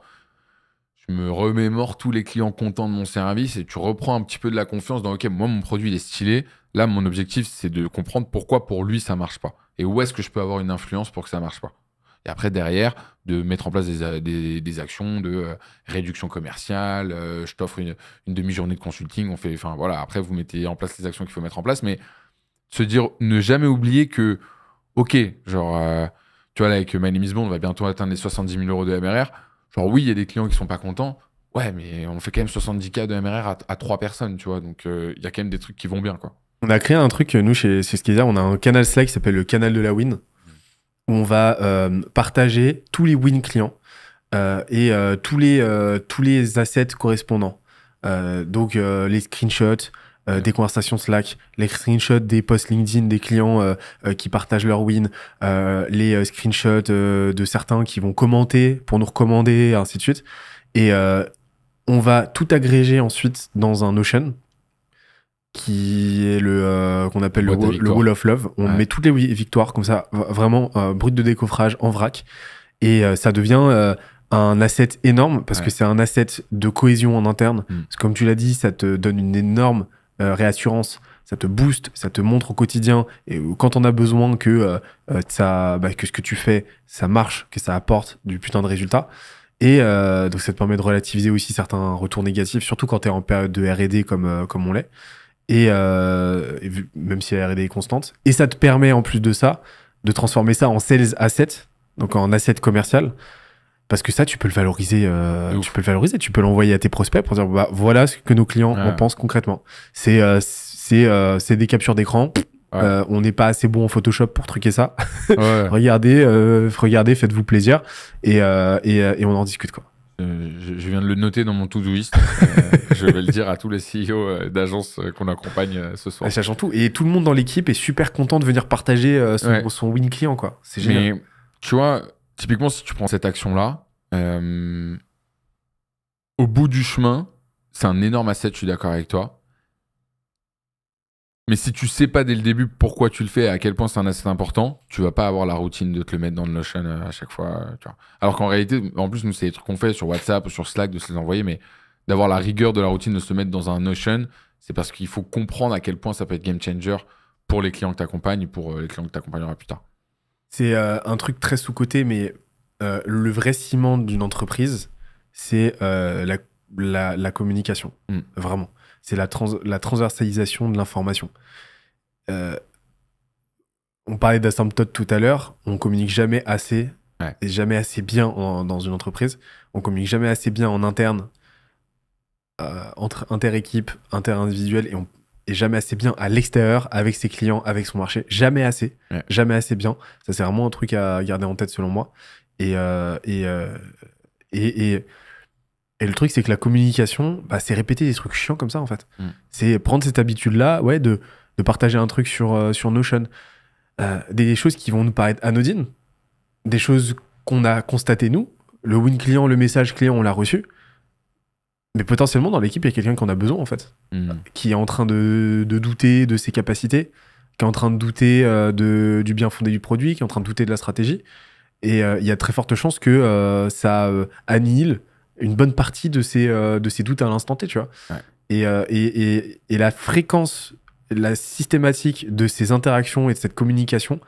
Speaker 2: Je me remémore tous les clients contents de mon service et tu reprends un petit peu de la confiance dans, ok, moi, mon produit, il est stylé, Là, mon objectif, c'est de comprendre pourquoi pour lui ça marche pas et où est-ce que je peux avoir une influence pour que ça marche pas. Et après, derrière, de mettre en place des, euh, actions de euh, réduction commerciale, euh, je t'offre une, demi-journée de consulting, on fait. Enfin, voilà, après, vous mettez en place les actions qu'il faut mettre en place, mais se dire, ne jamais oublier que, ok, genre, tu vois, là, avec My Name Bond, on va bientôt atteindre les 70 000 euros de MRR. Genre, oui, il y a des clients qui sont pas contents, ouais, mais on fait quand même 70K de MRR à, trois personnes, tu vois, donc il y a quand même des trucs qui vont bien, quoi.
Speaker 1: On a créé un truc, euh, nous, chez, chez on a un canal Slack qui s'appelle le canal de la win, où on va euh, partager tous les win clients euh, et tous, les, tous les assets correspondants. donc, les screenshots, des conversations Slack, les screenshots des posts LinkedIn des clients qui partagent leur win, les screenshots de certains qui vont commenter pour nous recommander, ainsi de suite. Et on va tout agréger ensuite dans un Notion qui est le euh, qu'on appelle le, Wall of Love. On met toutes les victoires comme ça, vraiment euh, brut de décoffrage en vrac, et euh, ça devient un asset énorme parce que c'est un asset de cohésion en interne. Hmm. comme tu l'as dit, ça te donne une énorme réassurance, ça te booste, ça te montre au quotidien et quand on a besoin que ça, bah, que ce que tu fais, ça marche, que ça apporte du putain de résultats. Et donc ça te permet de relativiser aussi certains retours négatifs, surtout quand tu es en période de R&D comme comme on l'est et, euh, même si la R&D est constante. Et ça te permet en plus de ça de transformer ça en sales asset, donc en asset commercial, parce que ça tu peux le valoriser, euh, tu peux le valoriser, tu peux l'envoyer à tes prospects pour dire bah voilà ce que nos clients en pensent concrètement. C'est euh, euh, c'est des captures d'écran. on n'est pas assez bon en Photoshop pour truquer ça. regardez, regardez, faites-vous plaisir et, et, et on en discute quoi.
Speaker 2: Euh, je, viens de le noter dans mon to do list euh, je vais le dire à tous les CEO euh, d'agences qu'on accompagne ce soir. Ah, Sachant
Speaker 1: tout. Et tout le monde dans l'équipe est super content de venir partager son, win client. quoi. C'est génial. Mais
Speaker 2: tu vois, typiquement, si tu prends cette action-là, au bout du chemin, c'est un énorme asset, je suis d'accord avec toi. Mais si tu sais pas dès le début pourquoi tu le fais, et à quel point c'est un asset important, tu vas pas avoir la routine de te le mettre dans le Notion euh, à chaque fois. Alors qu'en réalité, en plus, nous, c'est des trucs qu'on fait sur WhatsApp ou sur Slack de se les envoyer, mais d'avoir la rigueur de la routine de se mettre dans un Notion, c'est parce qu'il faut comprendre à quel point ça peut être game changer pour les clients que tu accompagnes pour euh, les clients que tu accompagneras plus tard. C'est euh,
Speaker 1: un truc très sous-côté, mais le vrai ciment d'une entreprise, c'est la, communication. Mm. Vraiment c'est la, la transversalisation de l'information. Euh, on parlait d'asymptote tout à l'heure, on communique jamais assez, et jamais assez bien dans une entreprise, on communique jamais assez bien en interne, euh, entre inter-équipe, inter-individuel, et jamais assez bien à l'extérieur, avec ses clients, avec son marché. Jamais assez. Jamais assez bien. Ça, c'est vraiment un truc à garder en tête selon moi. et, euh, et le truc, c'est que la communication, bah, c'est répéter des trucs chiants comme ça, en fait. Mm. C'est prendre cette habitude-là, ouais, de, de, partager un truc sur, euh, sur Notion. Euh, des choses qui vont nous paraître anodines, des choses qu'on a constatées nous. Le win client, le message client, on l'a reçu. Mais potentiellement, dans l'équipe, il y a quelqu'un qu'on a besoin, en fait, mm. qui est en train de, de, douter de ses capacités, qui est en train de douter euh, de, du bien fondé du produit, qui est en train de douter de la stratégie. Et il y a très forte chance que ça annihile une bonne partie de ces euh, de doutes à l'instant T, tu vois. Euh, et, et, la fréquence, la systématique de ces interactions et de cette communication,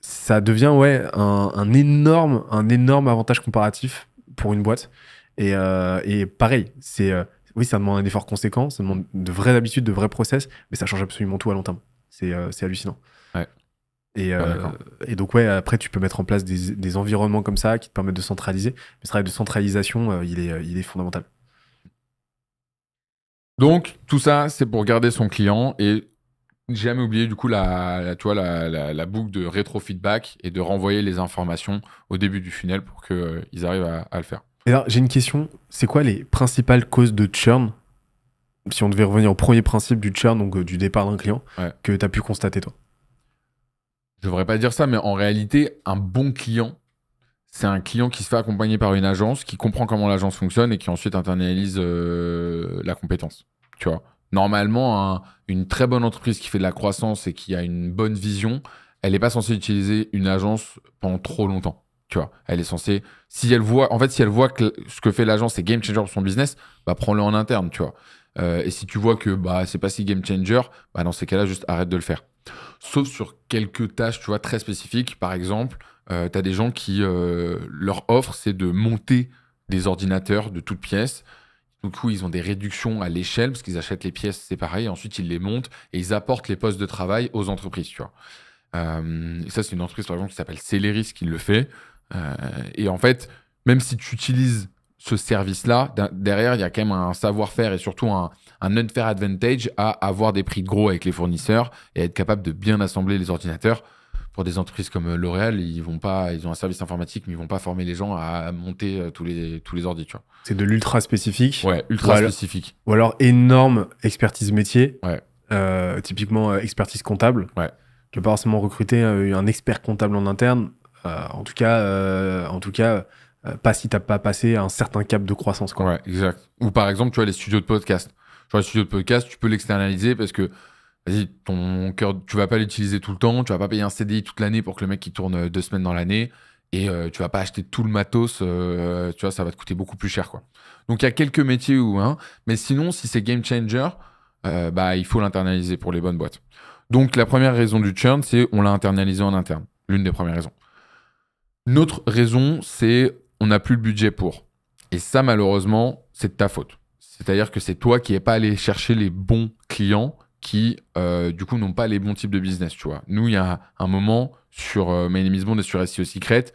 Speaker 1: ça devient ouais, un, énorme, un énorme avantage comparatif pour une boîte. Et, euh, pareil, c'est oui, ça demande un effort conséquent, ça demande de vraies habitudes, de vrais process, mais ça change absolument tout à long terme. C'est hallucinant. Ah, euh, et, donc, ouais, après, tu peux mettre en place des, des environnements comme ça qui te permettent de centraliser. Mais ce travail de centralisation, euh, il, est,
Speaker 2: il est fondamental. Donc, tout ça, c'est pour garder son client et jamais oublier, du coup, la, la la, la, boucle de rétrofeedback et de renvoyer les informations au début du funnel pour qu'ils euh, ils arrivent à, le faire.
Speaker 1: Et alors, j'ai une question. C'est quoi les principales causes de churn Si on devait revenir au premier principe du churn, donc
Speaker 2: du départ d'un client, que tu as pu constater, toi je ne devrais pas dire ça, mais en réalité, un bon client, c'est un client qui se fait accompagner par une agence, qui comprend comment l'agence fonctionne et qui ensuite internalise euh, la compétence. Tu vois Normalement, une très bonne entreprise qui fait de la croissance et qui a une bonne vision, elle n'est pas censée utiliser une agence pendant trop longtemps. Tu vois, elle est censée, si elle voit, en fait, si elle voit que ce que fait l'agence est game changer pour son business, bah prends-le en interne, tu vois. Euh, et si tu vois que bah c'est pas si game changer, bah dans ces cas-là, juste arrête de le faire. Sauf sur quelques tâches, tu vois, très spécifiques. Par exemple, euh, tu as des gens qui, euh, leur offre, c'est de monter des ordinateurs de toutes pièces. Du coup, ils ont des réductions à l'échelle parce qu'ils achètent les pièces séparées. ensuite, ils les montent et ils apportent les postes de travail aux entreprises, tu vois. Euh, ça, c'est une entreprise, par exemple, qui s'appelle Celeris qui le fait. et en fait, même si tu utilises ce service-là, derrière, il y a quand même un savoir-faire et surtout un, unfair advantage à avoir des prix gros avec les fournisseurs et être capable de bien assembler les ordinateurs. Pour des entreprises comme L'Oréal, ils vont pas, ils ont un service informatique, mais ils vont pas former les gens à monter euh, tous les tous les ordi, C'est
Speaker 1: de l'ultra spécifique. Ouais, ultra spécifique. Alors, ou alors énorme expertise métier. Ouais. Euh, typiquement euh, expertise comptable. Ouais. Tu peux pas forcément recruter un expert comptable en interne. en tout cas, en tout cas euh, pas si t'as pas passé un certain cap de croissance.
Speaker 2: Quoi. exact. Ou par exemple, tu vois, les studios de podcast. Tu vois, les studios de podcast, tu peux l'externaliser parce que, vas-y, ton cœur, tu vas pas l'utiliser tout le temps, tu vas pas payer un CDI toute l'année pour que le mec il tourne euh, deux semaines dans l'année et euh, tu vas pas acheter tout le matos, tu vois, ça va te coûter beaucoup plus cher, quoi. Donc il y a quelques métiers où, hein, mais sinon, si c'est game changer, bah il faut l'internaliser pour les bonnes boîtes. Donc la première raison du churn, c'est on l'a internalisé en interne, l'une des premières raisons. Notre raison, c'est on n'a plus le budget pour. Et ça, malheureusement, c'est de ta faute. C'est-à-dire que c'est toi qui n'es pas allé chercher les bons clients qui, euh, du coup, n'ont pas les bons types de business, tu vois. Nous, il y a un moment sur euh, My Name Bond et sur SEO Secret,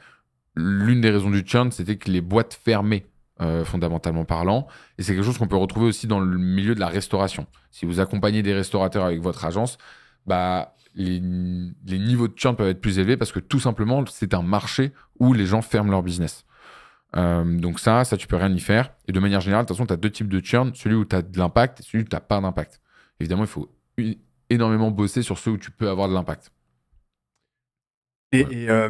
Speaker 2: l'une des raisons du churn, c'était que les boîtes fermaient, euh, fondamentalement parlant. Et c'est quelque chose qu'on peut retrouver aussi dans le milieu de la restauration. Si vous accompagnez des restaurateurs avec votre agence, bah, les, les niveaux de churn peuvent être plus élevés parce que tout simplement, c'est un marché où les gens ferment leur business. Euh, donc ça, ça, tu peux rien y faire. Et de manière générale, de toute façon, tu as deux types de churn, celui où tu as de l'impact et celui où tu n'as pas d'impact. Évidemment, il faut énormément bosser sur ceux où tu peux avoir de l'impact.
Speaker 1: Et, euh,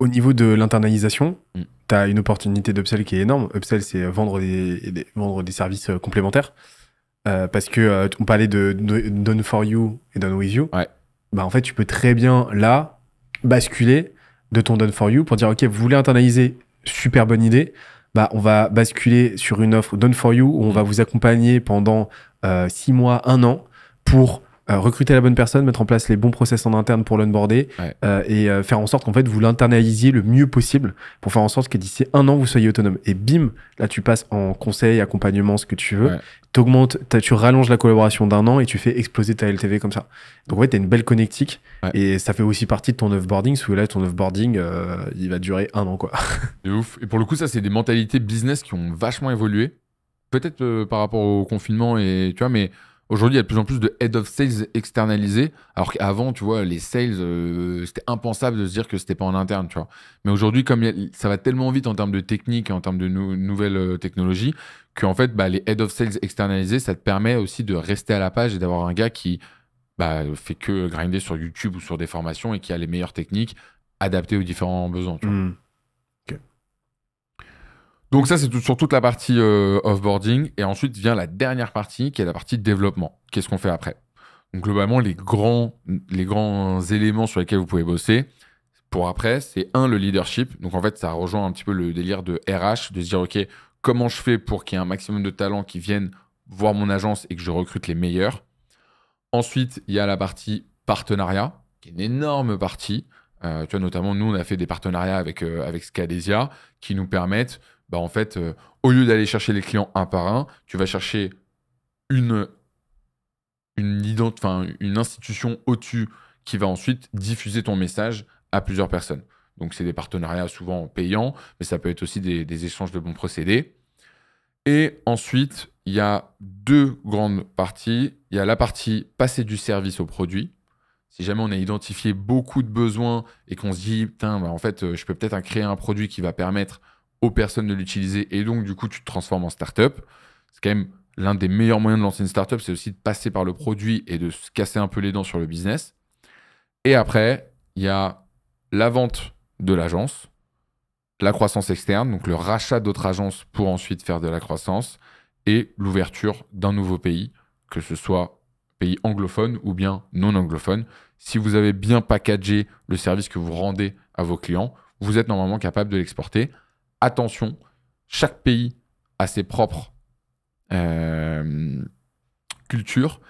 Speaker 1: au niveau de l'internalisation, mm. tu as une opportunité d'upsell qui est énorme. Upsell, c'est vendre des, vendre des services euh, complémentaires. parce que on parlait de, de, done for you et done with you. Bah, en fait, tu peux très bien là basculer de ton done for you pour dire ok, vous voulez internaliser super bonne idée. Bah, on va basculer sur une offre Done for You où on mm. va vous accompagner pendant 6 euh, mois, 1 an pour euh, recruter la bonne personne, mettre en place les bons process en interne pour l'onboarder euh, et euh, faire en sorte qu'en fait vous l'internalisiez le mieux possible pour faire en sorte que d'ici un an vous soyez autonome. Et bim, là tu passes en conseil, accompagnement, ce que tu veux, t'augmentes, tu rallonges la collaboration d'un an et tu fais exploser ta LTV comme ça. Donc en fait t'as une belle connectique et ça fait aussi partie de ton offboarding, parce que là ton offboarding il va durer un an quoi.
Speaker 2: De ouf. Et pour le coup ça c'est des mentalités business qui ont vachement évolué, peut-être par rapport au confinement et tu vois mais Aujourd'hui, il y a de plus en plus de head of sales externalisés, alors qu'avant, tu vois, les sales, euh, c'était impensable de se dire que c'était pas en interne, tu vois. Mais aujourd'hui, comme ça va tellement vite en termes de technique et en termes de nouvelles euh, technologies, qu'en fait, bah, les head of sales externalisés, ça te permet aussi de rester à la page et d'avoir un gars qui bah, fait que grinder sur YouTube ou sur des formations et qui a les meilleures techniques adaptées aux différents besoins, tu vois. Hmm. Donc ça, c'est tout, sur toute la partie off euh, offboarding. Et ensuite vient la dernière partie, qui est la partie développement. Qu'est-ce qu'on fait après Donc globalement, les grands, les grands éléments sur lesquels vous pouvez bosser pour après, c'est un, le leadership. Donc en fait, ça rejoint un petit peu le délire de RH, de se dire, OK, comment je fais pour qu'il y ait un maximum de talents qui viennent voir mon agence et que je recrute les meilleurs. Ensuite, il y a la partie partenariat, qui est une énorme partie. Euh, tu vois, notamment, nous, on a fait des partenariats avec, euh, avec Scadesia qui nous permettent bah en fait, euh, au lieu d'aller chercher les clients un par un, tu vas chercher une, une, une institution au-dessus qui va ensuite diffuser ton message à plusieurs personnes. Donc, c'est des partenariats souvent payants, mais ça peut être aussi des, échanges de bons procédés. Et ensuite, il y a deux grandes parties. Il y a la partie passer du service au produit. Si jamais on a identifié beaucoup de besoins et qu'on se dit, bah en fait, euh, je peux peut-être créer un produit qui va permettre aux personnes de l'utiliser et donc du coup tu te transformes en startup. C'est quand même l'un des meilleurs moyens de lancer une startup, c'est aussi de passer par le produit et de se casser un peu les dents sur le business. Et après, il y a la vente de l'agence, la croissance externe, donc le rachat d'autres agences pour ensuite faire de la croissance et l'ouverture d'un nouveau pays, que ce soit pays anglophone ou bien non anglophone. Si vous avez bien packagé le service que vous rendez à vos clients, vous êtes normalement capable de l'exporter attention, chaque pays a ses propres euh, cultures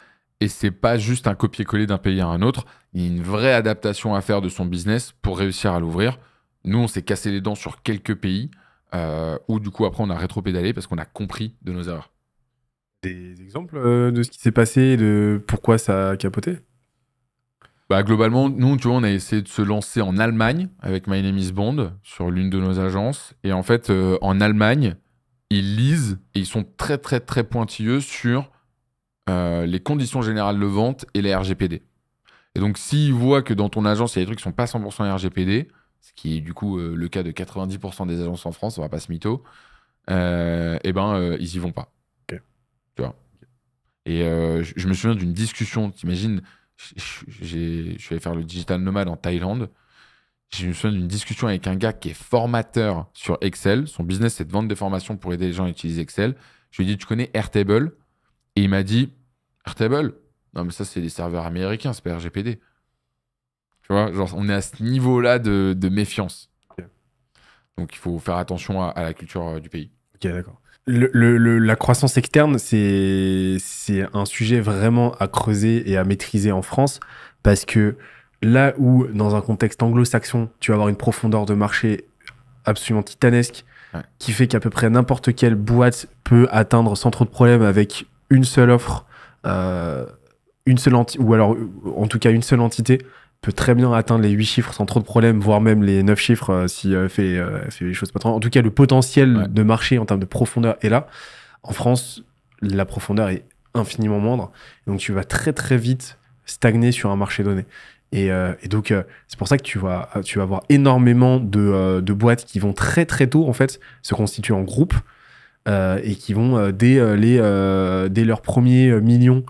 Speaker 2: et c'est pas juste un copier-coller d'un pays à un autre. Il y a une vraie adaptation à faire de son business pour réussir à l'ouvrir. Nous, on s'est cassé les dents sur quelques pays euh, où du coup après on a rétro-pédalé parce qu'on a compris de nos erreurs. Des exemples
Speaker 1: euh, de ce qui s'est passé et de pourquoi
Speaker 2: ça a capoté bah, globalement, nous, tu vois, on a essayé de se lancer en Allemagne avec My Name is Bond sur l'une de nos agences. Et en fait, euh, en Allemagne, ils lisent et ils sont très, très, très pointilleux sur euh, les conditions générales de vente et les RGPD. Et donc, s'ils voient que dans ton agence, il y a des trucs qui ne sont pas 100% RGPD, ce qui est du coup euh, le cas de 90% des agences en France, on va pas se mytho, eh ben, ils y vont pas. Et je me souviens d'une discussion, t'imagines je suis allé faire le digital nomade en Thaïlande. j'ai eu une d'une discussion avec un gars qui est formateur sur Excel. Son business, c'est de vendre des formations pour aider les gens à utiliser Excel. Je lui ai dit, tu connais Airtable Et il m'a dit, Airtable Non, mais ça, c'est des serveurs américains, c'est pas RGPD. Tu vois, genre, on est à ce niveau-là de, de, méfiance. Donc, il faut faire attention à, la culture euh, du pays. Ok, d'accord
Speaker 1: la croissance externe, c'est un sujet vraiment à creuser et à maîtriser en France parce que là où, dans un contexte anglo-saxon, tu vas avoir une profondeur de marché absolument titanesque qui fait qu'à peu près n'importe quelle boîte peut atteindre sans trop de problèmes avec une seule offre, euh, une seule ou alors en tout cas une seule entité peut très bien atteindre les 8 chiffres sans trop de problèmes, voire même les 9 chiffres euh, si euh, euh, fait, les choses pas trop. En tout cas, le potentiel de marché en termes de profondeur est là. En France, la profondeur est infiniment moindre. Donc tu vas très très vite stagner sur un marché donné. Et, donc c'est pour ça que tu vas, tu vas avoir énormément de, boîtes qui vont très très tôt en fait se constituer en groupe et qui vont dès, les, dès leurs premiers millions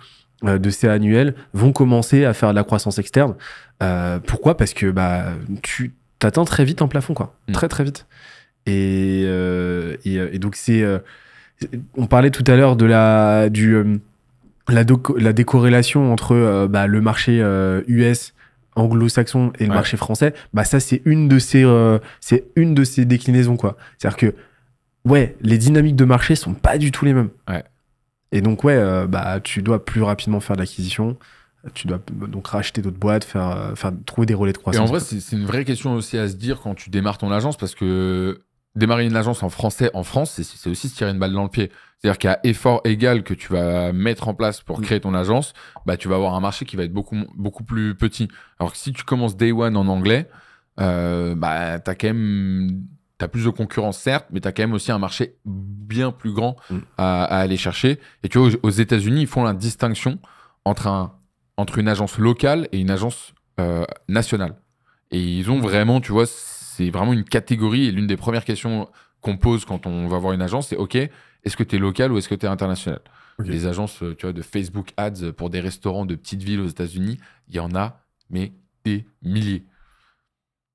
Speaker 1: de CA annuel vont commencer à faire de la croissance externe. Euh, pourquoi Parce que bah, tu t'attends très vite en plafond, quoi. Mm. Très, très vite. Et, euh, euh, donc, c'est. on parlait tout à l'heure de la, du, la, la décorrélation entre bah, le marché US anglo-saxon et le marché français, bah ça c'est une de ces c'est une de ces déclinaisons quoi. C'est-à-dire que ouais, les dynamiques de marché sont pas du tout les mêmes. Et donc ouais, bah tu dois plus rapidement faire de l'acquisition, tu dois donc racheter d'autres boîtes, euh, faire, trouver des relais de croissance. Et en vrai, c'est une
Speaker 2: vraie question aussi à se dire quand tu démarres ton agence, parce que démarrer une agence en français en France, c'est aussi se tirer une balle dans le pied. C'est-à-dire qu'à effort égal que tu vas mettre en place pour mm. créer ton agence, bah, tu vas avoir un marché qui va être beaucoup, beaucoup plus petit. Alors que si tu commences day one en anglais, euh, bah, tu as quand même as plus de concurrence, certes, mais tu as quand même aussi un marché bien plus grand mm. à, aller chercher. Et tu vois, aux États-Unis, ils font la distinction entre un entre une agence locale et une agence euh, nationale. Et ils ont vraiment, tu vois, c'est vraiment une catégorie. Et l'une des premières questions qu'on pose quand on va voir une agence, c'est OK, est-ce que tu es local ou est-ce que tu es international Les agences euh, tu vois, de Facebook Ads pour des restaurants de petites villes aux États-Unis, il y en a, mais des milliers.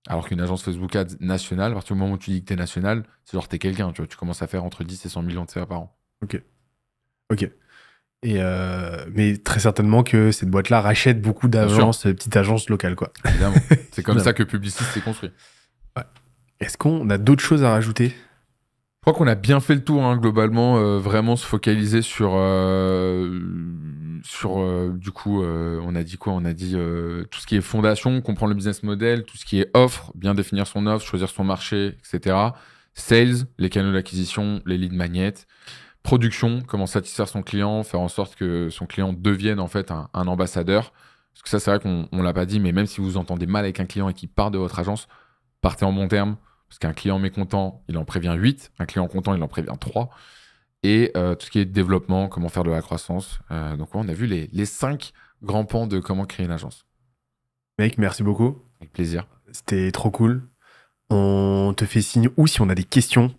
Speaker 2: Alors qu'une agence Facebook Ads nationale, à partir du moment où tu dis que tu es national, c'est genre tu es quelqu'un, tu vois, tu commences à faire entre 10 et 100 millions de CA par an.
Speaker 1: Ok. Ok. Et euh, mais très certainement que cette boîte-là rachète beaucoup d'agences, euh, petites agences locales, quoi. Évidemment. C'est comme ça
Speaker 2: que Publicis s'est construit. Est-ce qu'on a d'autres choses à rajouter Je crois qu'on a bien fait le tour, hein, globalement, euh, vraiment se focaliser sur. sur du coup, on a dit quoi On a dit tout ce qui est fondation, comprendre le business model, tout ce qui est offre, bien définir son offre, choisir son marché, etc. Sales, les canaux d'acquisition, les leads magnets production, comment satisfaire son client, faire en sorte que son client devienne en fait un, ambassadeur. Parce que ça, c'est vrai qu'on ne l'a pas dit, mais même si vous entendez mal avec un client et qu'il part de votre agence, partez en bon terme. Parce qu'un client mécontent, il en prévient 8. Un client content, il en prévient 3. Et euh, tout ce qui est développement, comment faire de la croissance. Euh, donc, on a vu les, les 5 grands pans de comment créer une agence. Mec, merci beaucoup. Avec plaisir. C'était trop cool.
Speaker 1: On te fait signe ou si on a des questions,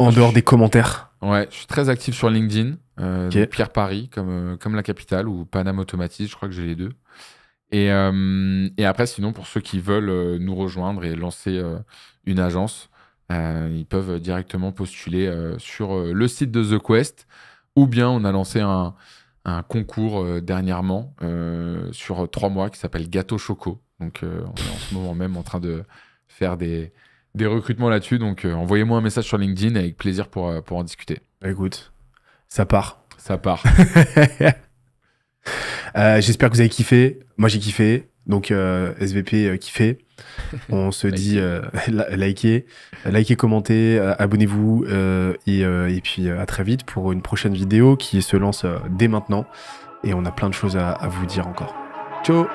Speaker 1: en dehors des commentaires.
Speaker 2: Ouais, je suis très actif sur LinkedIn. Euh, Pierre Paris, comme, euh, comme la capitale, ou Panama Automatise, je crois que j'ai les deux. Et, euh, et, après, sinon, pour ceux qui veulent nous rejoindre et lancer une agence, ils peuvent directement postuler sur le site de The Quest, ou bien on a lancé un, un concours dernièrement sur trois mois qui s'appelle Gâteau Choco. Donc, on est en ce moment même en train de faire des, des recrutements là-dessus. Donc euh, envoyez-moi un message sur LinkedIn avec plaisir pour, euh, pour en discuter. Bah, écoute, ça part. Ça part. Euh, j'espère
Speaker 1: que vous avez kiffé. Moi j'ai kiffé. Donc SVP kiffé. On se dit likez, likez, commentez, abonnez-vous et, puis à très vite pour une prochaine vidéo qui se lance dès maintenant. Et on a plein de choses à vous dire encore. Ciao